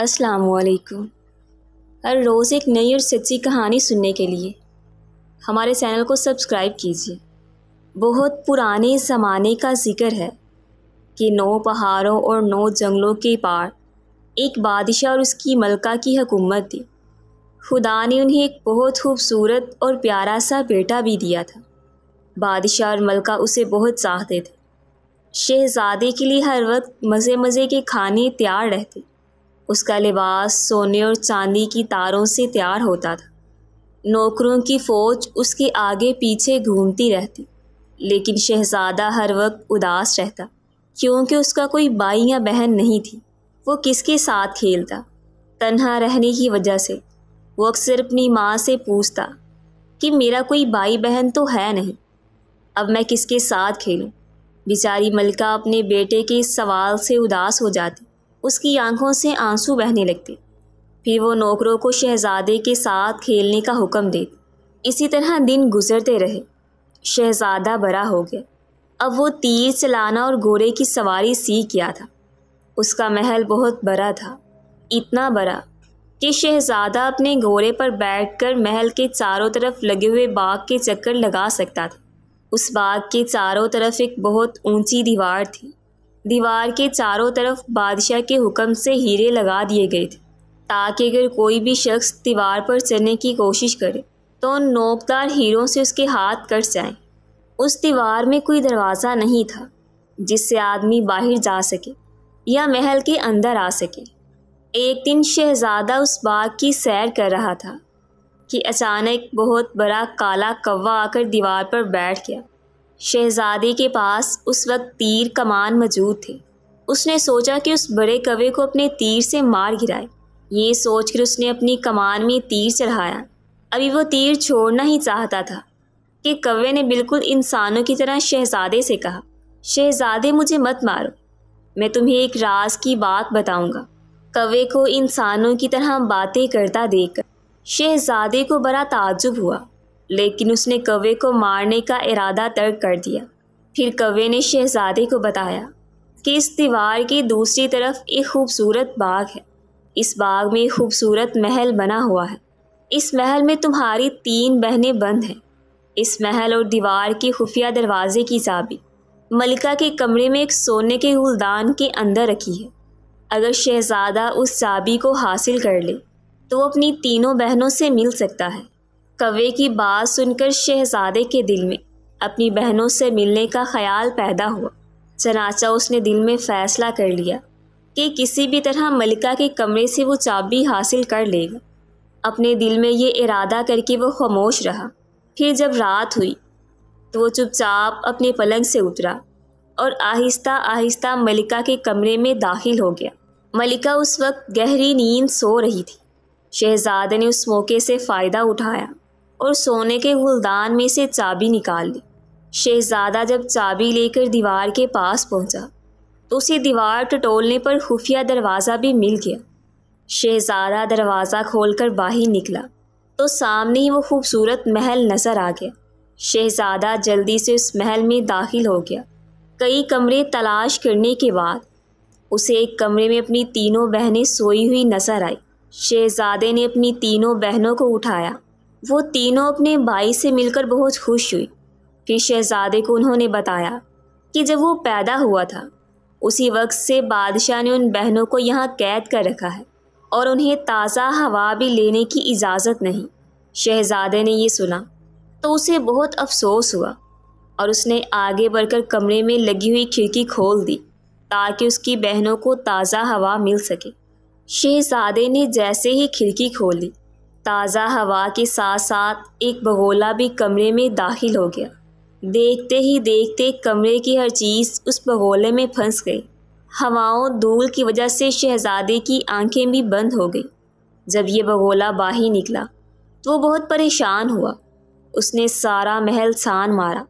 असलकुम हर रोज़ एक नई और सच्ची कहानी सुनने के लिए हमारे चैनल को सब्सक्राइब कीजिए बहुत पुराने ज़माने का जिक्र है कि नौ पहाड़ों और नौ जंगलों के पार एक बादशाह और उसकी मलका की हुकूमत थी खुदा ने उन्हें एक बहुत खूबसूरत और प्यारा सा बेटा भी दिया था बादशाह और मलका उसे बहुत चाहते थे शहजादे के लिए हर वक्त मज़े मज़े के खाने तैयार रहते उसका लिबास सोने और चांदी की तारों से तैयार होता था नौकरों की फ़ौज उसके आगे पीछे घूमती रहती लेकिन शहज़ादा हर वक्त उदास रहता क्योंकि उसका कोई बाई या बहन नहीं थी वो किसके साथ खेलता तन्हा रहने की वजह से वो अक्सर अपनी माँ से पूछता कि मेरा कोई भाई बहन तो है नहीं अब मैं किसके साथ खेलूं? बेचारी मलका अपने बेटे के इस सवाल से उदास हो जाती उसकी आंखों से आंसू बहने लगते फिर वो नौकरों को शहजादे के साथ खेलने का हुक्म दे इसी तरह दिन गुजरते रहे शहजादा बड़ा हो गया अब वो तीर चलाना और घोड़े की सवारी सीख गया था उसका महल बहुत बड़ा था इतना बड़ा कि शहजादा अपने घोड़े पर बैठकर महल के चारों तरफ लगे हुए बाग के चक्कर लगा सकता था उस बाग के चारों तरफ एक बहुत ऊंची दीवार थी दीवार के चारों तरफ बादशाह के हुक्म से हीरे लगा दिए गए थे ताकि अगर कोई भी शख्स दीवार पर चढ़ने की कोशिश करे तो उन नोकदार हीरों से उसके हाथ कट जाए उस दीवार में कोई दरवाज़ा नहीं था जिससे आदमी बाहर जा सके या महल के अंदर आ सके एक दिन शहजादा उस बाग की सैर कर रहा था कि अचानक बहुत बड़ा काला कौवा आकर दीवार पर बैठ गया शहजादे के पास उस वक्त तीर कमान मौजूद थे उसने सोचा कि उस बड़े कवे को अपने तीर से मार गिराए ये सोच कर उसने अपनी कमान में तीर चढ़ाया अभी वो तीर छोड़ना ही चाहता था कि कवे ने बिल्कुल इंसानों की तरह शहजादे से कहा शहजादे मुझे मत मारो मैं तुम्हें एक राज की बात बताऊंगा कवे को इंसानों की तरह बातें करता देखकर शहजादे को बड़ा ताजुब हुआ लेकिन उसने कवे को मारने का इरादा तर्क कर दिया फिर कवे ने शहजादे को बताया कि इस दीवार की दूसरी तरफ एक खूबसूरत बाग है इस बाग में एक खूबसूरत महल बना हुआ है इस महल में तुम्हारी तीन बहनें बंद हैं इस महल और दीवार के खुफिया दरवाजे की चाबी मलिका के कमरे में एक सोने के गुलदान के अंदर रखी है अगर शहजादा उस चाबी को हासिल कर ले तो वो अपनी तीनों बहनों से मिल सकता है कवे की बात सुनकर शहजादे के दिल में अपनी बहनों से मिलने का ख्याल पैदा हुआ चनाचा उसने दिल में फ़ैसला कर लिया कि किसी भी तरह मलिका के कमरे से वो चाबी हासिल कर लेगा अपने दिल में ये इरादा करके वो खामोश रहा फिर जब रात हुई तो वो चुपचाप अपने पलंग से उतरा और आहिस्ता आहिस्ता मलिका के कमरे में दाखिल हो गया मलिका उस वक्त गहरी नींद सो रही थी शहजादे ने उस मौके से फ़ायदा उठाया और सोने के गुलदान में से चाबी निकाल ली शहजादा जब चाबी लेकर दीवार के पास पहुंचा तो उसे दीवार टटोलने पर खुफिया दरवाज़ा भी मिल गया शहजादा दरवाज़ा खोलकर बाहर निकला तो सामने ही वो खूबसूरत महल नज़र आ गया शहजादा जल्दी से उस महल में दाखिल हो गया कई कमरे तलाश करने के बाद उसे एक कमरे में अपनी तीनों बहनें सोई हुई नजर आई शहजादे ने अपनी तीनों बहनों को उठाया वो तीनों अपने भाई से मिलकर बहुत खुश हुई फिर शहजादे को उन्होंने बताया कि जब वो पैदा हुआ था उसी वक्त से बादशाह ने उन बहनों को यहाँ कैद कर रखा है और उन्हें ताज़ा हवा भी लेने की इजाज़त नहीं शहजादे ने यह सुना तो उसे बहुत अफसोस हुआ और उसने आगे बढ़कर कमरे में लगी हुई खिड़की खोल दी ताकि उसकी बहनों को ताज़ा हवा मिल सके शहजादे ने जैसे ही खिड़की खोली ताज़ा हवा के साथ साथ एक भगोला भी कमरे में दाखिल हो गया देखते ही देखते कमरे की हर चीज़ उस भगोले में फंस गई हवाओं धूल की वजह से शहजादे की आंखें भी बंद हो गई जब ये भगोला बाहर निकला तो वो बहुत परेशान हुआ उसने सारा महल सान मारा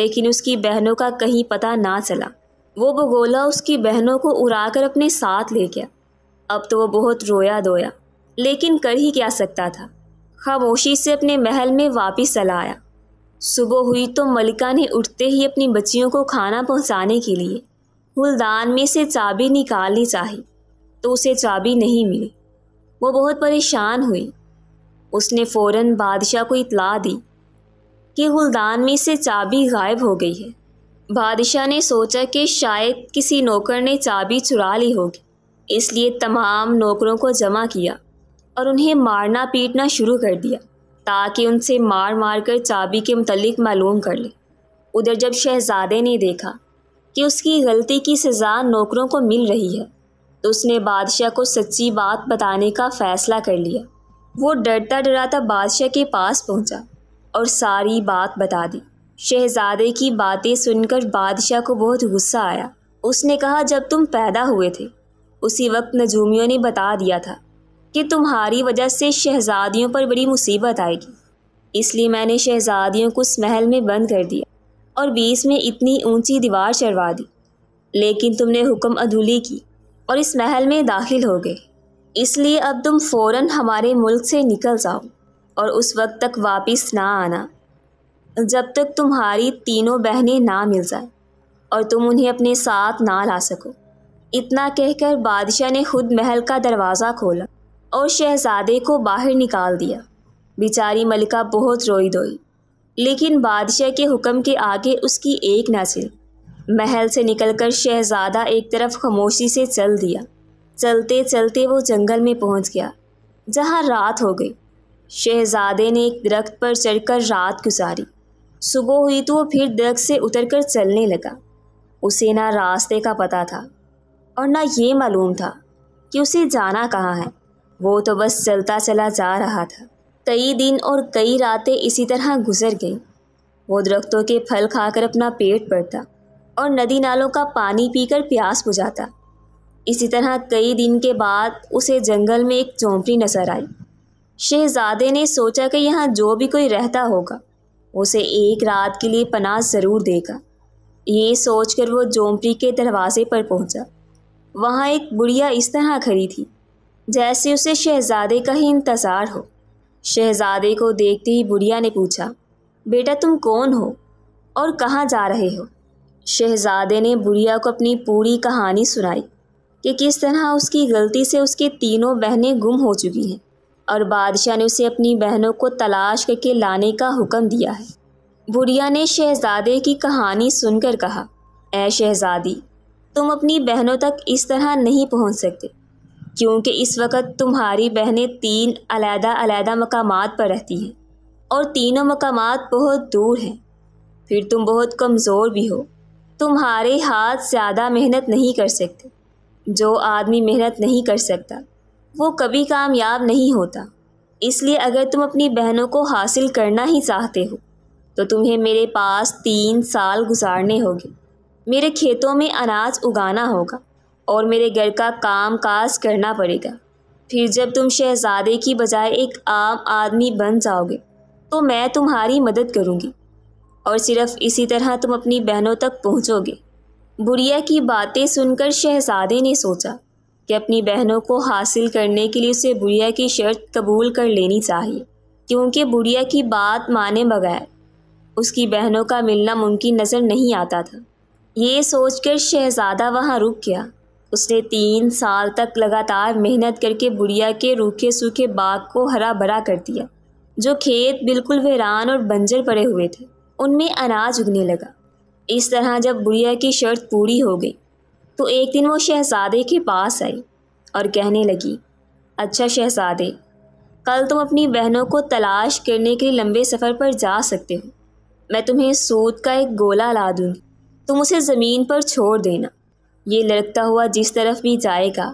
लेकिन उसकी बहनों का कहीं पता ना चला वो भगोला उसकी बहनों को उड़ाकर अपने साथ ले गया अब तो वो बहुत रोया धोया लेकिन कर ही क्या सकता था खामोशी से अपने महल में वापस चला आया सुबह हुई तो मलिका ने उठते ही अपनी बच्चियों को खाना पहुंचाने के लिए फुलदान में से चाबी निकालनी चाहिए तो उसे चाबी नहीं मिली वो बहुत परेशान हुई उसने फौरन बादशाह को इतला दी कि हुलदान में से चाबी गायब हो गई है बादशाह ने सोचा कि शायद किसी नौकर ने चाबी चुरा ली होगी इसलिए तमाम नौकरों को जमा किया और उन्हें मारना पीटना शुरू कर दिया ताकि उनसे मार मार कर चाबी के मतलब मालूम कर ले उधर जब शहजादे ने देखा कि उसकी गलती की सज़ा नौकरों को मिल रही है तो उसने बादशाह को सच्ची बात बताने का फ़ैसला कर लिया वो डरता डराता बादशाह के पास पहुंचा और सारी बात बता दी शहजादे की बातें सुनकर बादशाह को बहुत गुस्सा आया उसने कहा जब तुम पैदा हुए थे उसी वक्त नजूमियों ने बता दिया था कि तुम्हारी वजह से शहजादियों पर बड़ी मुसीबत आएगी इसलिए मैंने शहजादियों को उस महल में बंद कर दिया और बीच में इतनी ऊंची दीवार चढ़वा दी लेकिन तुमने हुक्म अधूली की और इस महल में दाखिल हो गए इसलिए अब तुम फ़ौर हमारे मुल्क से निकल जाओ और उस वक्त तक वापस ना आना जब तक तुम्हारी तीनों बहनें ना मिल जाए और तुम उन्हें अपने साथ ना ला सको इतना कहकर बादशाह ने खुद महल का दरवाज़ा खोला और शहजादे को बाहर निकाल दिया बेचारी मलिका बहुत रोई धोई लेकिन बादशाह के हुक्म के आगे उसकी एक न चली महल से निकलकर शहजादा एक तरफ खामोशी से चल दिया चलते चलते वो जंगल में पहुंच गया जहाँ रात हो गई शहजादे ने एक दरख्त पर चढ़कर रात गुजारी सुबह हुई तो वो फिर दरख्त से उतरकर चलने लगा उसे ना रास्ते का पता था और ना ये मालूम था कि उसे जाना कहाँ है वो तो बस चलता चला जा रहा था कई दिन और कई रातें इसी तरह गुजर गईं वो दरख्तों के फल खाकर अपना पेट भरता और नदी नालों का पानी पीकर प्यास बुझाता इसी तरह कई दिन के बाद उसे जंगल में एक झोंपड़ी नजर आई शहजादे ने सोचा कि यहाँ जो भी कोई रहता होगा उसे एक रात के लिए पनाह ज़रूर देगा ये सोचकर वो झोंपड़ी के दरवाजे पर पहुंचा। वहाँ एक बुढ़िया इस तरह खड़ी थी जैसे उसे शहजादे का ही इंतज़ार हो शहजादे को देखते ही बुढ़िया ने पूछा बेटा तुम कौन हो और कहाँ जा रहे हो शहजादे ने बुढ़िया को अपनी पूरी कहानी सुनाई कि किस तरह उसकी गलती से उसकी तीनों बहनें गुम हो चुकी हैं और बादशाह ने उसे अपनी बहनों को तलाश करके लाने का हुक्म दिया है बुढ़िया ने शहजादे की कहानी सुनकर कहा ए शहजादी तुम अपनी बहनों तक इस तरह नहीं पहुंच सकते क्योंकि इस वक्त तुम्हारी बहनें तीन अलहदा अलहदा मकाम पर रहती हैं और तीनों मकाम बहुत दूर हैं फिर तुम बहुत कमज़ोर भी हो तुम्हारे हाथ ज़्यादा मेहनत नहीं कर सकते जो आदमी मेहनत नहीं कर सकता वो कभी कामयाब नहीं होता इसलिए अगर तुम अपनी बहनों को हासिल करना ही चाहते हो तो तुम्हें मेरे पास तीन साल गुजारने होंगे मेरे खेतों में अनाज उगाना होगा और मेरे घर का काम काज करना पड़ेगा फिर जब तुम शहजादे की बजाय एक आम आदमी बन जाओगे तो मैं तुम्हारी मदद करूँगी और सिर्फ इसी तरह तुम अपनी बहनों तक पहुँचोगे बुढ़िया की बातें सुनकर शहजादे ने सोचा कि अपनी बहनों को हासिल करने के लिए उसे बुढ़िया की शर्त कबूल कर लेनी चाहिए क्योंकि बुढ़िया की बात माने बगैर उसकी बहनों का मिलना मुमकिन नज़र नहीं आता था ये सोचकर शहज़ादा वहाँ रुक गया उसने तीन साल तक लगातार मेहनत करके बुढ़िया के रूखे सूखे बाग को हरा भरा कर दिया जो खेत बिल्कुल वहरान और बंजर पड़े हुए थे उनमें अनाज उगने लगा इस तरह जब बुढ़िया की शर्त पूरी हो गई तो एक दिन वो शहजादे के पास आई और कहने लगी अच्छा शहजादे कल तुम अपनी बहनों को तलाश करने के लिए लंबे सफ़र पर जा सकते हो मैं तुम्हें सूद का एक गोला ला दूँगी तुम उसे ज़मीन पर छोड़ देना ये लड़कता हुआ जिस तरफ भी जाएगा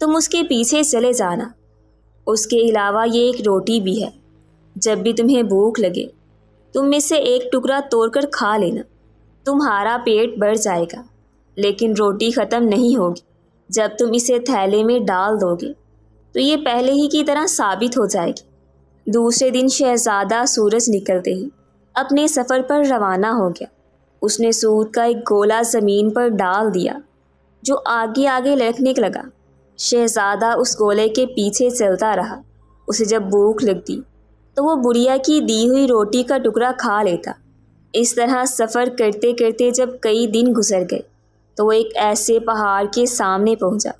तुम उसके पीछे चले जाना उसके अलावा ये एक रोटी भी है जब भी तुम्हें भूख लगे तुम में से एक टुकड़ा तोड़कर खा लेना तुम्हारा पेट बढ़ जाएगा लेकिन रोटी ख़त्म नहीं होगी जब तुम इसे थैले में डाल दोगे तो ये पहले ही की तरह साबित हो जाएगी दूसरे दिन शहजादा सूरज निकलते ही अपने सफ़र पर रवाना हो गया उसने सूद का एक गोला ज़मीन पर डाल दिया जो आगे आगे लटकने लगा शहजादा उस गोले के पीछे चलता रहा उसे जब भूख लगती तो वो बुढ़िया की दी हुई रोटी का टुकड़ा खा लेता इस तरह सफ़र करते करते जब कई दिन गुजर गए तो वो एक ऐसे पहाड़ के सामने पहुंचा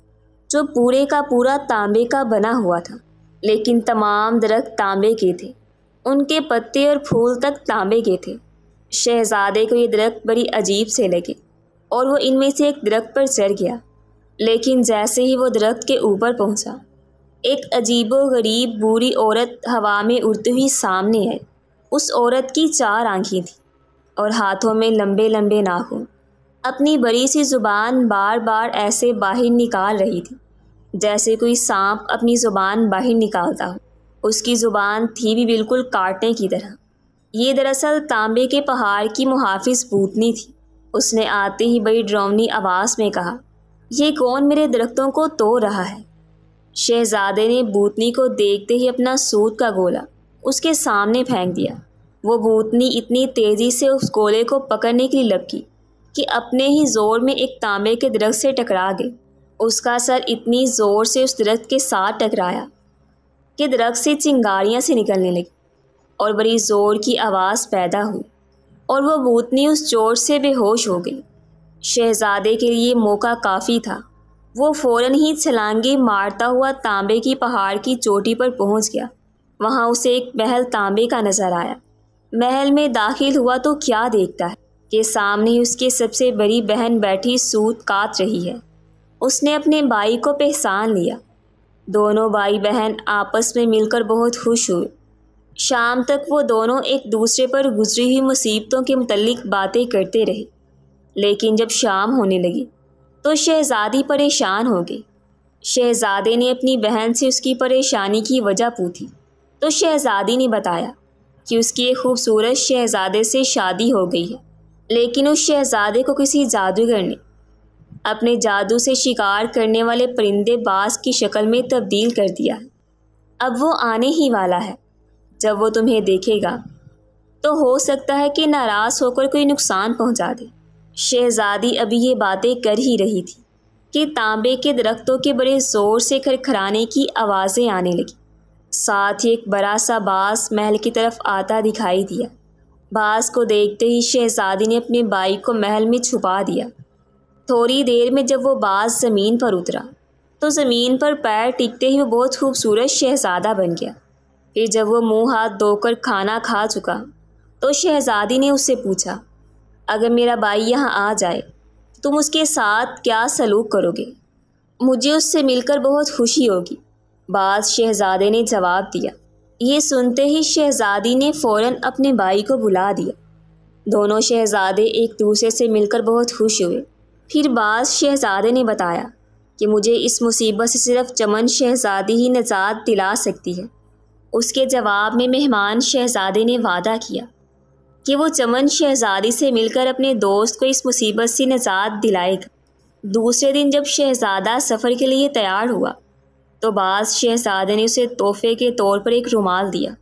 जो पूरे का पूरा तांबे का बना हुआ था लेकिन तमाम दरख्त तांबे के थे उनके पत्ते और फूल तक तांबे के थे शहजादे को ये दरख्त बड़ी अजीब से लगे और वो इनमें से एक दरख्त पर चढ़ गया लेकिन जैसे ही वो दरख्त के ऊपर पहुंचा, एक अजीबो गरीब बूढ़ी औरत हवा में उड़ती हुई सामने आई उस औरत की चार आँखें थीं और हाथों में लंबे लंबे नाखून अपनी बड़ी सी ज़ुबान बार बार ऐसे बाहर निकाल रही थी जैसे कोई सांप अपनी ज़ुबान बाहर निकालता हो उसकी ज़ुबान थी भी बिल्कुल काटने की तरह ये दरअसल तांबे के पहाड़ की मुहाफिज पूतनी थी उसने आते ही बड़ी ड्रोवनी आवाज़ में कहा यह कौन मेरे दरख्तों को तोड़ रहा है शहजादे ने बूतनी को देखते ही अपना सूद का गोला उसके सामने फेंक दिया वो बूतनी इतनी तेज़ी से उस गोले को पकड़ने के लिए लपकी कि अपने ही ज़ोर में एक तांबे के दरख्त से टकरा गई उसका सर इतनी ज़ोर से उस दरख्त के साथ टकराया कि दरख्त से चिंगारियाँ से निकलने लगी और बड़ी ज़ोर की आवाज़ पैदा हुई और वह भूतनी उस चोट से बेहोश हो गई शहजादे के लिए मौका काफ़ी था वो फौरन ही छलांगी मारता हुआ तांबे की पहाड़ की चोटी पर पहुंच गया वहां उसे एक महल तांबे का नज़र आया महल में दाखिल हुआ तो क्या देखता है कि सामने उसके सबसे बड़ी बहन बैठी सूत काट रही है उसने अपने भाई को पहचान लिया दोनों भाई बहन आपस में मिलकर बहुत खुश हुए शाम तक वो दोनों एक दूसरे पर गुजरी हुई मुसीबतों के मतलब बातें करते रहे लेकिन जब शाम होने लगी तो शहज़ादी परेशान हो गई शहज़ादे ने अपनी बहन से उसकी परेशानी की वजह पूछी तो शहज़ादी ने बताया कि उसकी एक खूबसूरत शहज़ादे से शादी हो गई है लेकिन उस शहज़ादे को किसी जादूगर ने अपने जादू से शिकार करने वाले परिंदे बाज की शक्ल में तब्दील कर दिया है अब वो आने ही वाला है जब वो तुम्हें देखेगा तो हो सकता है कि नाराज़ होकर कोई नुकसान पहुंचा दे शहजादी अभी ये बातें कर ही रही थी कि तांबे के दरख्तों के बड़े ज़ोर से खरखराने की आवाज़ें आने लगी साथ ही एक बड़ा सा बास महल की तरफ आता दिखाई दिया बास को देखते ही शहजादी ने अपने बाई को महल में छुपा दिया थोड़ी देर में जब वो बास ज़मीन पर उतरा तो ज़मीन पर पैर टिकते ही वो बहुत खूबसूरत शहजादा बन गया फिर जब वो मुंह हाथ धोकर खाना खा चुका तो शहजादी ने उससे पूछा अगर मेरा भाई यहाँ आ जाए तुम उसके साथ क्या सलूक करोगे मुझे उससे मिलकर बहुत खुशी होगी बाद शहजादे ने जवाब दिया ये सुनते ही शहजादी ने फ़ौरन अपने भाई को बुला दिया दोनों शहजादे एक दूसरे से मिलकर बहुत खुश हुए फिर बाद शहजादे ने बताया कि मुझे इस मुसीबत से सिर्फ चमन शहजादी ही निजात दिला सकती है उसके जवाब में मेहमान शहजादे ने वादा किया कि वो चमन शहजादी से मिलकर अपने दोस्त को इस मुसीबत से निजात दिलाएगा दूसरे दिन जब शहजादा सफ़र के लिए तैयार हुआ तो बाद शहजादे ने उसे तोहफे के तौर पर एक रुमाल दिया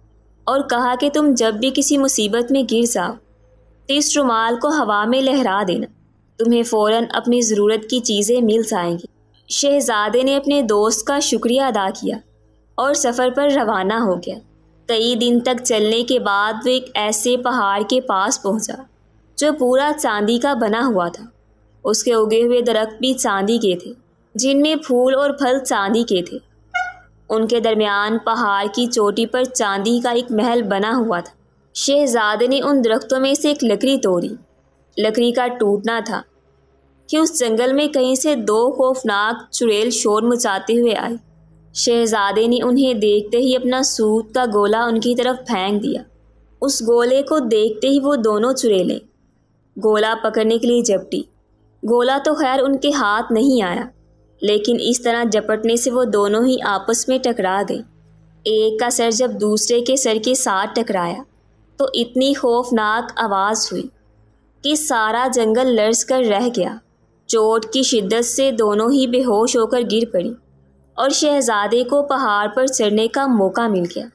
और कहा कि तुम जब भी किसी मुसीबत में गिर जाओ तो इस रुमाल को हवा में लहरा देना तुम्हें फ़ौर अपनी ज़रूरत की चीज़ें मिल जाएंगी शहजादे ने अपने दोस्त का शुक्रिया अदा किया और सफ़र पर रवाना हो गया कई दिन तक चलने के बाद वो एक ऐसे पहाड़ के पास पहुंचा जो पूरा चांदी का बना हुआ था उसके उगे हुए दरख्त भी चांदी के थे जिनमें फूल और फल चांदी के थे उनके दरमियान पहाड़ की चोटी पर चांदी का एक महल बना हुआ था शहजादे ने उन दरख्तों में से एक लकड़ी तोड़ी लकड़ी का टूटना था कि उस जंगल में कहीं से दो खौफनाक चुड़ैल शोर मचाते हुए आई शहजादे ने उन्हें देखते ही अपना सूद का गोला उनकी तरफ फेंक दिया उस गोले को देखते ही वो दोनों चुरेले गोला पकड़ने के लिए झपटी गोला तो खैर उनके हाथ नहीं आया लेकिन इस तरह झपटने से वो दोनों ही आपस में टकरा गए एक का सर जब दूसरे के सर के साथ टकराया तो इतनी खौफनाक आवाज़ हुई कि सारा जंगल लर्ज कर रह गया चोट की शिद्दत से दोनों ही बेहोश होकर गिर पड़ी और शहज़ादे को पहाड़ पर चढ़ने का मौका मिल गया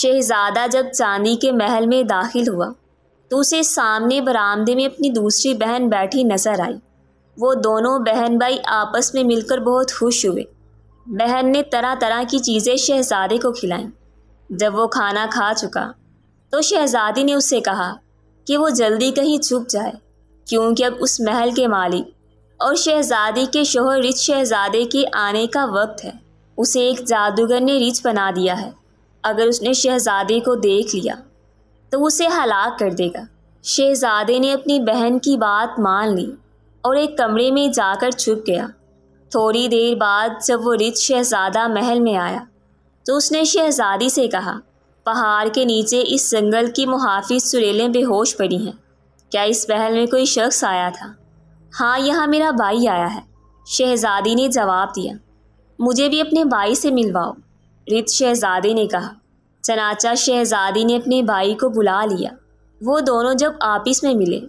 शहज़ादा जब चांदी के महल में दाखिल हुआ तो उसे सामने बरामदे में अपनी दूसरी बहन बैठी नजर आई वो दोनों बहन भाई आपस में मिलकर बहुत खुश हुए बहन ने तरह तरह की चीज़ें शहज़ादे को खिलाईं जब वो खाना खा चुका तो शहज़ादी ने उससे कहा कि वो जल्दी कहीं छुप जाए क्योंकि अब उस महल के मालिक और शहज़ादी के शोहर रिच शहज़ादे के आने का वक्त है उसे एक जादूगर ने रिच बना दिया है अगर उसने शहज़ादे को देख लिया तो उसे हलाक कर देगा शहज़ादे ने अपनी बहन की बात मान ली और एक कमरे में जाकर छुप गया थोड़ी देर बाद जब वो रिच शहज़ादा महल में आया तो उसने शहज़ादी से कहा पहाड़ के नीचे इस जंगल की मुहाफिज सुरेलें बेहोश पड़ी हैं क्या इस महल में कोई शख्स आया था हाँ यहाँ मेरा भाई आया है शहजादी ने जवाब दिया मुझे भी अपने भाई से मिलवाओ रित शहजादे ने कहा चनाचा शहजादी ने अपने भाई को बुला लिया वो दोनों जब आपस में मिले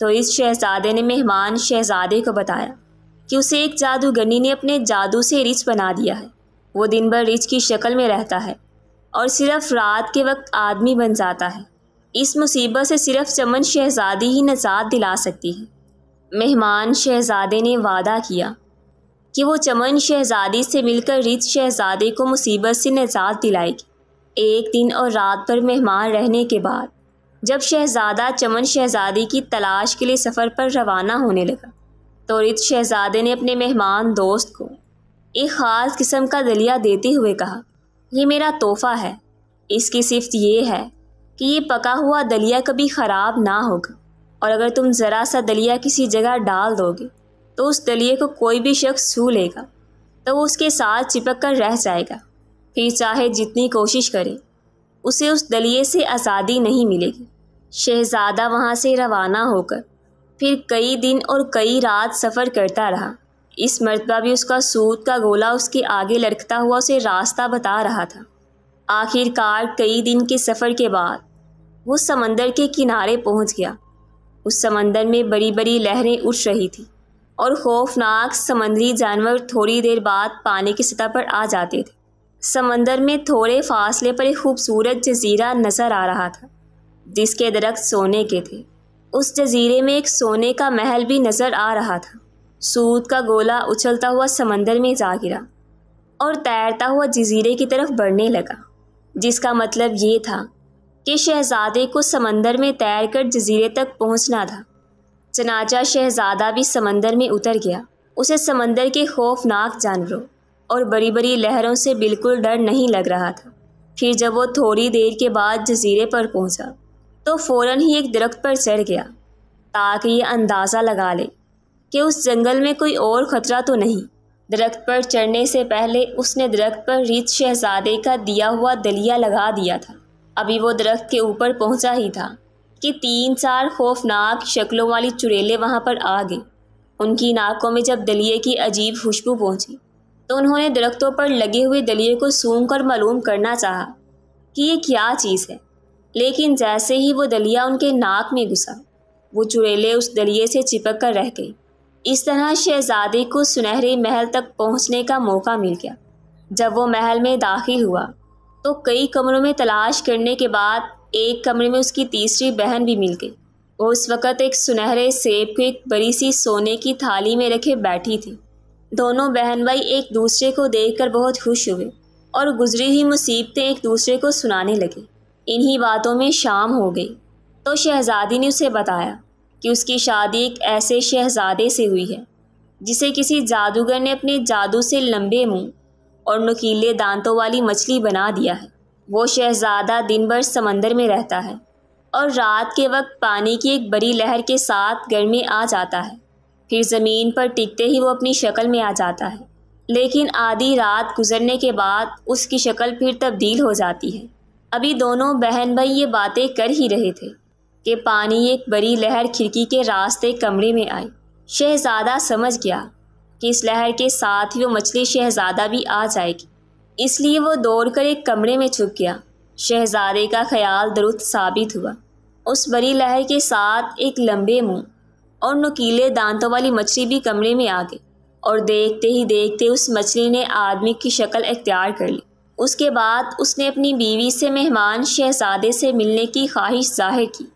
तो इस शहजादे ने मेहमान शहजादे को बताया कि उसे एक जादूगरनी ने अपने जादू से रिच बना दिया है वो दिन भर रिच की शक्ल में रहता है और सिर्फ रात के वक्त आदमी बन जाता है इस मुसीबत से सिर्फ चमन शहजादी ही नजात दिला सकती है मेहमान शहजादे ने वादा किया कि वो चमन शहजादी से मिलकर रित शहजादे को मुसीबत से निजात दिलाएगी एक दिन और रात पर मेहमान रहने के बाद जब शहजादा चमन शहजादी की तलाश के लिए सफ़र पर रवाना होने लगा तो रित शहजादे ने अपने मेहमान दोस्त को एक ख़ास किस्म का दलिया देते हुए कहा यह मेरा तोहफ़ा है इसकी सिफ्त ये है कि ये पका हुआ दलिया कभी ख़राब ना होगा और अगर तुम ज़रा सा दलिया किसी जगह डाल दोगे तो उस दलिए को कोई भी शख्स छू लेगा तो वो उसके साथ चिपक कर रह जाएगा फिर चाहे जितनी कोशिश करे उसे उस दलिए से आज़ादी नहीं मिलेगी शहजादा वहाँ से रवाना होकर फिर कई दिन और कई रात सफ़र करता रहा इस मरतबा भी उसका सूद का गोला उसके आगे लटकता हुआ उसे रास्ता बता रहा था आखिरकार कई दिन के सफ़र के बाद वो समंदर के किनारे पहुंच गया उस समंदर में बड़ी बड़ी लहरें उठ रही थी और खौफनाक समंदरी जानवर थोड़ी देर बाद पानी की सतह पर आ जाते थे समंदर में थोड़े फासले पर एक खूबसूरत जजीरा नज़र आ रहा था जिसके दरख्त सोने के थे उस जजीरे में एक सोने का महल भी नज़र आ रहा था सूद का गोला उछलता हुआ समंदर में जा गिरा और तैरता हुआ जजीरे की तरफ बढ़ने लगा जिसका मतलब ये था कि शहज़ादे को समंदर में तैर कर जजीरे तक पहुंचना था चनाचा शहज़ादा भी समंदर में उतर गया उसे समंदर के खौफनाक जानवरों और बड़ी बड़ी लहरों से बिल्कुल डर नहीं लग रहा था फिर जब वो थोड़ी देर के बाद जजीरे पर पहुंचा तो फ़ौर ही एक दरख्त पर चढ़ गया ताकि ये अंदाज़ा लगा ले कि उस जंगल में कोई और ख़तरा तो नहीं दरख्त पर चढ़ने से पहले उसने दरख्त पर रीत शहजादे का दिया हुआ दलिया लगा दिया था अभी वो दरख्त के ऊपर पहुंचा ही था कि तीन चार खौफनाक शक्लों वाली चुड़ेले वहाँ पर आ गईं उनकी नाकों में जब दलिए की अजीब खुशबू पहुंची तो उन्होंने दरख्तों पर लगे हुए दलिए को सूंघ कर मालूम करना चाहा कि ये क्या चीज़ है लेकिन जैसे ही वो दलिया उनके नाक में घुसा वो चुड़ेले उस दलिए से चिपक कर रह गई इस तरह शहजादे को सुनहरे महल तक पहुँचने का मौका मिल गया जब वो महल में दाखिल हुआ तो कई कमरों में तलाश करने के बाद एक कमरे में उसकी तीसरी बहन भी मिल गई वो उस वक़्त एक सुनहरे सेब को एक बड़ी सी सोने की थाली में रखे बैठी थी दोनों बहन भाई एक दूसरे को देखकर बहुत खुश हुए और गुजरी हुई मुसीबतें एक दूसरे को सुनाने लगे इन्हीं बातों में शाम हो गई तो शहज़ादी ने उसे बताया कि उसकी शादी एक ऐसे शहज़ादे से हुई है जिसे किसी जादूगर ने अपने जादू से लंबे मुंह और नुकीले दांतों वाली मछली बना दिया है वो शहजादा दिन भर समंदर में रहता है और रात के वक्त पानी की एक बड़ी लहर के साथ गर्मी आ जाता है फिर ज़मीन पर टिकते ही वो अपनी शक्ल में आ जाता है लेकिन आधी रात गुजरने के बाद उसकी शक्ल फिर तब्दील हो जाती है अभी दोनों बहन भाई ये बातें कर ही रहे थे कि पानी एक बड़ी लहर खिड़की के रास्ते कमरे में आई शहजादा समझ गया कि इस लहर के साथ ही वो मछली शहजादा भी आ जाएगी इसलिए वो दौड़कर एक कमरे में छुप गया शहजादे का ख्याल दुरुस्त साबित हुआ उस बड़ी लहर के साथ एक लंबे मुंह और नुकीले दांतों वाली मछली भी कमरे में आ गई और देखते ही देखते उस मछली ने आदमी की शक्ल अख्तियार कर ली उसके बाद उसने अपनी बीवी से मेहमान शहजादे से मिलने की ख्वाहिश जाहिर की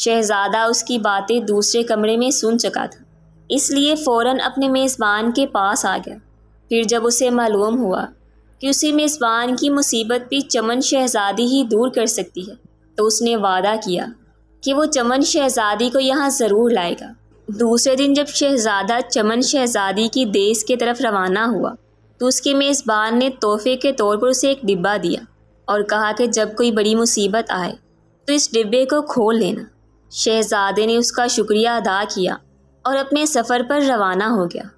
शहजादा उसकी बातें दूसरे कमरे में सुन चुका था इसलिए फ़ौर अपने मेज़बान के पास आ गया फिर जब उसे मालूम हुआ कि उसे मेज़बान की मुसीबत भी चमन शहज़ादी ही दूर कर सकती है तो उसने वादा किया कि वो चमन शहज़ादी को यहाँ ज़रूर लाएगा दूसरे दिन जब शहज़ादा चमन शहज़ादी की देश के तरफ रवाना हुआ तो उसके मेज़बान ने तोहफे के तौर पर उसे एक डिब्बा दिया और कहा कि जब कोई बड़ी मुसीबत आए तो इस डिब्बे को खोल लेना शहज़ादे ने उसका शुक्रिया अदा किया और अपने सफ़र पर रवाना हो गया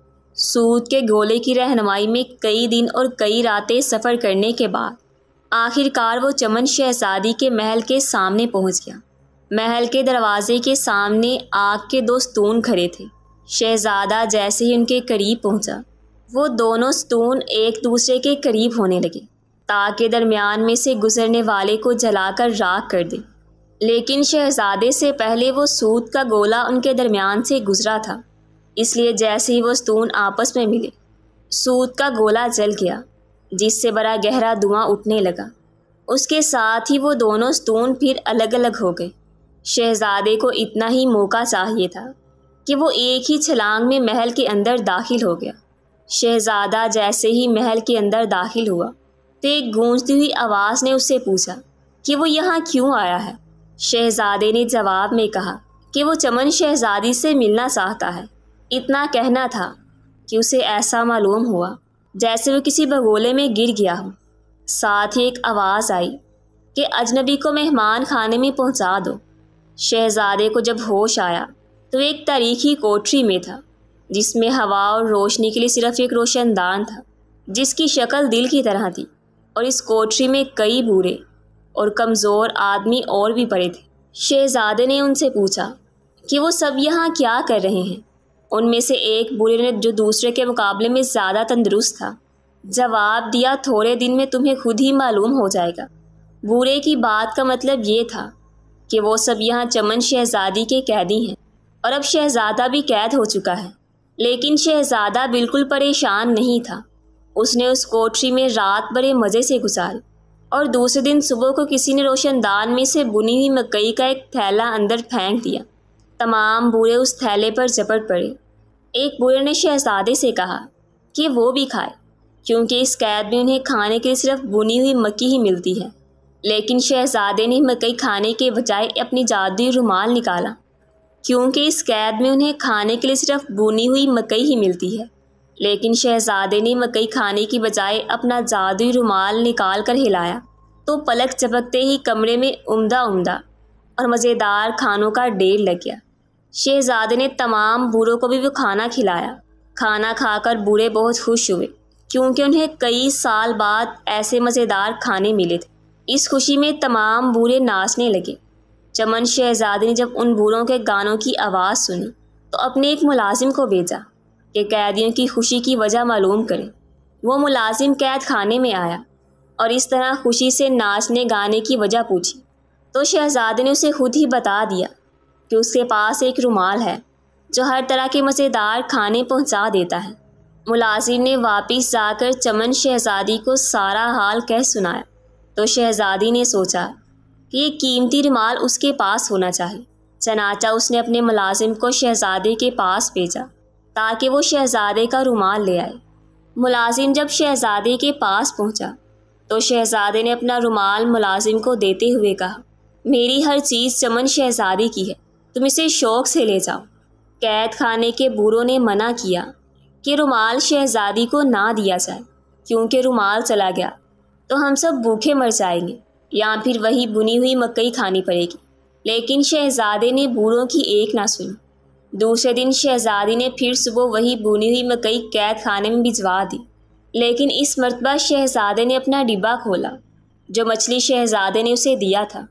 सूद के गोले की रहनमाई में कई दिन और कई रातें सफ़र करने के बाद आखिरकार वो चमन शहजादी के महल के सामने पहुंच गया महल के दरवाजे के सामने आग के दो स्तून खड़े थे शहजादा जैसे ही उनके करीब पहुंचा वो दोनों स्तून एक दूसरे के करीब होने लगे ताकि दरमियान में से गुजरने वाले को जलाकर राख कर दे लेकिन शहजादे से पहले वो सूत का गोला उनके दरमियान से गुजरा था इसलिए जैसे ही वो स्तून आपस में मिले सूत का गोला जल गया जिससे बड़ा गहरा धुआं उठने लगा उसके साथ ही वो दोनों स्तून फिर अलग अलग हो गए शहजादे को इतना ही मौका चाहिए था कि वो एक ही छलांग में महल के अंदर दाखिल हो गया शहजादा जैसे ही महल के अंदर दाखिल हुआ तो एक गूंजती हुई आवाज़ ने उससे पूछा कि वो यहाँ क्यों आया है शहजादे ने जवाब में कहा कि वो चमन शहजादी से मिलना चाहता है इतना कहना था कि उसे ऐसा मालूम हुआ जैसे वो किसी भगोले में गिर गया हो साथ ही एक आवाज़ आई कि अजनबी को मेहमान खाने में पहुंचा दो शहजादे को जब होश आया तो एक तारीखी कोठरी में था जिसमें हवा और रोशनी के लिए सिर्फ एक रोशनदान था जिसकी शक्ल दिल की तरह थी और इस कोठरी में कई बूढ़े और कमज़ोर आदमी और भी पड़े थे शहजादे ने उनसे पूछा कि वो सब यहाँ क्या कर रहे हैं उनमें से एक बुरे ने जो दूसरे के मुकाबले में ज़्यादा तंदरुस्त था जवाब दिया थोड़े दिन में तुम्हें खुद ही मालूम हो जाएगा बुरे की बात का मतलब ये था कि वो सब यहाँ चमन शहजादी के कैदी हैं और अब शहजादा भी कैद हो चुका है लेकिन शहजादा बिल्कुल परेशान नहीं था उसने उस कोठरी में रात बड़े मज़े से गुजारी और दूसरे दिन सुबह को किसी ने रोशनदान में से बुनी हुई मकई का एक थैला अंदर फेंक दिया तमाम बूढ़े उस थैले पर झपट पड़े एक बूढ़े ने शहजादे से कहा कि वो भी खाए क्योंकि इस कैद में उन्हें खाने के लिए सिर्फ बुनी हुई मक्की ही मिलती है लेकिन शहजादे ने मकई खाने के बजाय अपनी जादुई रुमाल निकाला क्योंकि इस कैद में उन्हें खाने के लिए सिर्फ बुनी हुई मकई ही मिलती है लेकिन शहजादे ने मकई खाने की बजाय अपना जादुई रुमाल निकाल कर हिलाया तो पलक चपकते ही कमरे में उमदा उमदा और मज़ेदार खानों का ढेर लग गया शहजादे ने तमाम बूढ़ों को भी वो खाना खिलाया खाना खाकर बूढ़े बहुत खुश हुए क्योंकि उन्हें कई साल बाद ऐसे मज़ेदार खाने मिले थे इस खुशी में तमाम बूढ़े नाचने लगे चमन शहजादे ने जब उन बूढ़ों के गानों की आवाज़ सुनी तो अपने एक मुलाजिम को भेजा कि कैदियों की खुशी की वजह मालूम करें वो मुलाजिम कैद खाने में आया और इस तरह खुशी से नाचने गाने की वजह पूछी तो शहजादे ने उसे खुद ही बता दिया कि उसके पास एक रुमाल है जो हर तरह के मज़ेदार खाने पहुंचा देता है मुलाजिम ने वापस जाकर चमन शहजादी को सारा हाल कह सुनाया तो शहजादी ने सोचा कि ये कीमती रुमाल उसके पास होना चाहिए चनाचा उसने अपने मुलाजिम को शहजादे के पास भेजा ताकि वो शहजादे का रुमाल ले आए मुलाजिम जब शहजादे के पास पहुंचा तो शहजादे ने अपना रुमाल मुलाजिम को देते हुए कहा मेरी हर चीज़ चमन शहजादी की है तुम इसे शौक से ले जाओ कैद खाने के बूढ़ों ने मना किया कि रुमाल शहजादी को ना दिया जाए क्योंकि रुमाल चला गया तो हम सब भूखे मर जाएंगे या फिर वही बुनी हुई मकई खानी पड़ेगी लेकिन शहजादे ने बूढ़ों की एक ना सुनी दूसरे दिन शहजादी ने फिर सुबह वही बुनी हुई मकई कैद खाने में भिजवा दी लेकिन इस मरतबा शहजादे ने अपना डिब्बा खोला जो मछली शहजादे ने उसे दिया था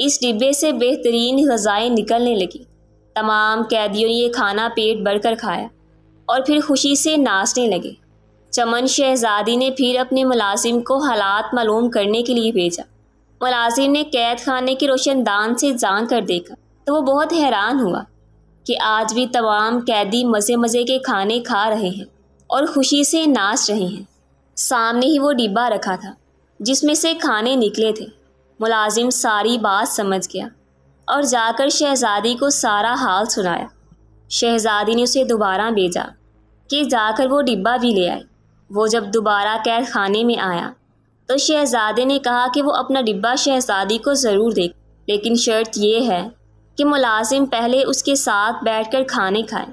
इस डिब्बे से बेहतरीन गजाएँ निकलने लगी तमाम कैदियों ने ये खाना पेट भरकर कर खाया और फिर खुशी से नाचने लगे चमन शहजादी ने फिर अपने मुलाजिम को हालात मालूम करने के लिए भेजा मुलाजिम ने कैद खाने के रोशनदान से जान कर देखा तो वो बहुत हैरान हुआ कि आज भी तमाम कैदी मज़े मज़े के खाने खा रहे हैं और खुशी से नाच रहे हैं सामने ही वो डिब्बा रखा था जिसमें से खाने निकले थे मुलाजिम सारी बात समझ गया और जाकर शहज़ादी को सारा हाल सुनाया शहज़ादी ने उसे दोबारा भेजा कि जाकर वो डिब्बा भी ले आए वो जब दोबारा कैद खाने में आया तो शहज़ादे ने कहा कि वो अपना डिब्बा शहज़ादी को ज़रूर दे लेकिन शर्त यह है कि मुलाजिम पहले उसके साथ बैठ कर खाने खाए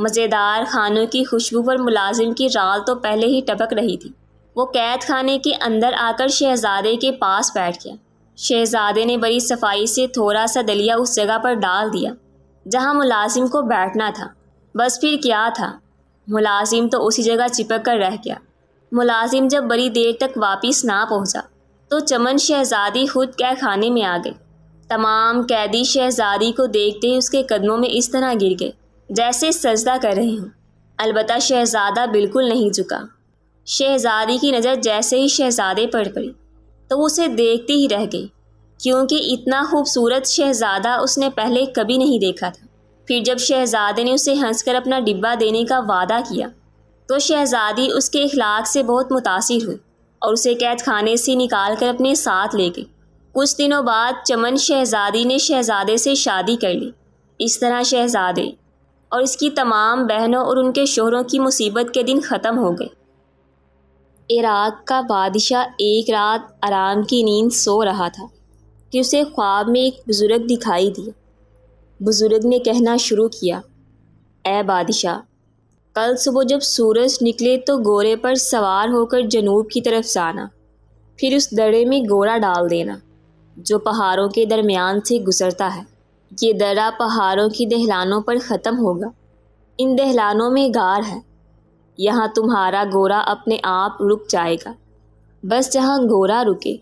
मज़ेदार खानों की खुशबू पर मुलाजिम की राल तो पहले ही टपक रही थी वो कैद खाने के अंदर आकर शहजादे के पास बैठ गया शहजादे ने बड़ी सफाई से थोड़ा सा दलिया उस जगह पर डाल दिया जहां मुलाजिम को बैठना था बस फिर क्या था मुलाजिम तो उसी जगह चिपक कर रह गया मुलाजिम जब बड़ी देर तक वापस ना पहुंचा तो चमन शहजादी खुद कह खाने में आ गई तमाम कैदी शहजादी को देखते ही उसके कदमों में इस तरह गिर गए जैसे सजदा कर रहे हों अलबत् शहजादा बिल्कुल नहीं झुका शहजादी की नज़र जैसे ही शहजादे पर पड़ी तो उसे देखती ही रह गई क्योंकि इतना खूबसूरत शहजादा उसने पहले कभी नहीं देखा था फिर जब शहजादे ने उसे हंसकर अपना डिब्बा देने का वादा किया तो शहजादी उसके अखलाक से बहुत मुतासर हुई और उसे कैद खाने से निकाल कर अपने साथ ले गई कुछ दिनों बाद चमन शहजादी ने शहजादे से शादी कर ली इस तरह शहजादे और इसकी तमाम बहनों और उनके शोहरों की मुसीबत के दिन ख़त्म हो गए इराक का बादशाह एक रात आराम की नींद सो रहा था कि उसे ख्वाब में एक बुज़ुर्ग दिखाई दिया बुज़ुर्ग ने कहना शुरू किया ऐ बादशाह कल सुबह जब सूरज निकले तो गोरे पर सवार होकर जनूब की तरफ जाना फिर उस दड़े में गोरा डाल देना जो पहाड़ों के दरमियान से गुज़रता है ये दर्रा पहाड़ों की दहलानों पर ख़त्म होगा इन दहलानों में गार है यहाँ तुम्हारा गोरा अपने आप रुक जाएगा बस जहाँ गोरा रुके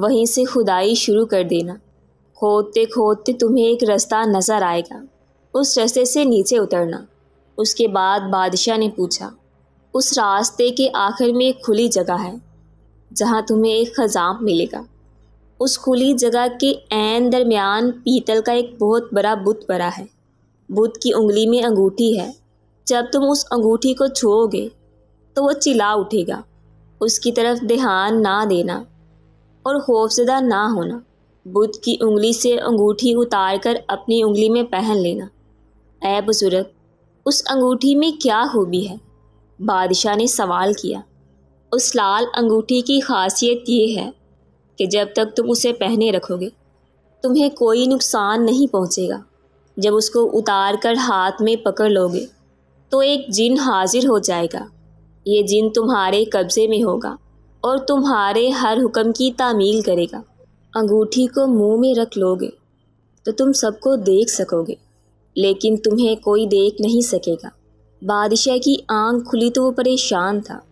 वहीं से खुदाई शुरू कर देना खोदते खोदते तुम्हें एक रास्ता नज़र आएगा उस रास्ते से नीचे उतरना उसके बाद बादशाह ने पूछा उस रास्ते के आखिर में एक खुली जगह है जहाँ तुम्हें एक खजाम मिलेगा उस खुली जगह के ऐन दरमियान पीतल का एक बहुत बड़ा बुत पड़ा है बुत की उंगली में अंगूठी है जब तुम उस अंगूठी को छुओगे तो वो चिल्ला उठेगा उसकी तरफ ध्यान ना देना और खौफजदा ना होना बुध की उंगली से अंगूठी उतार कर अपनी उंगली में पहन लेना ऐ बुजुर्ग उस अंगूठी में क्या खूबी है बादशाह ने सवाल किया उस लाल अंगूठी की खासियत ये है कि जब तक तुम उसे पहने रखोगे तुम्हें कोई नुकसान नहीं पहुंचेगा जब उसको उतार कर हाथ में पकड़ लोगे तो एक जिन हाजिर हो जाएगा ये जिन तुम्हारे कब्ज़े में होगा और तुम्हारे हर हुक्म की तामील करेगा अंगूठी को मुंह में रख लोगे तो तुम सबको देख सकोगे लेकिन तुम्हें कोई देख नहीं सकेगा बादशाह की आंख खुली तो वो परेशान था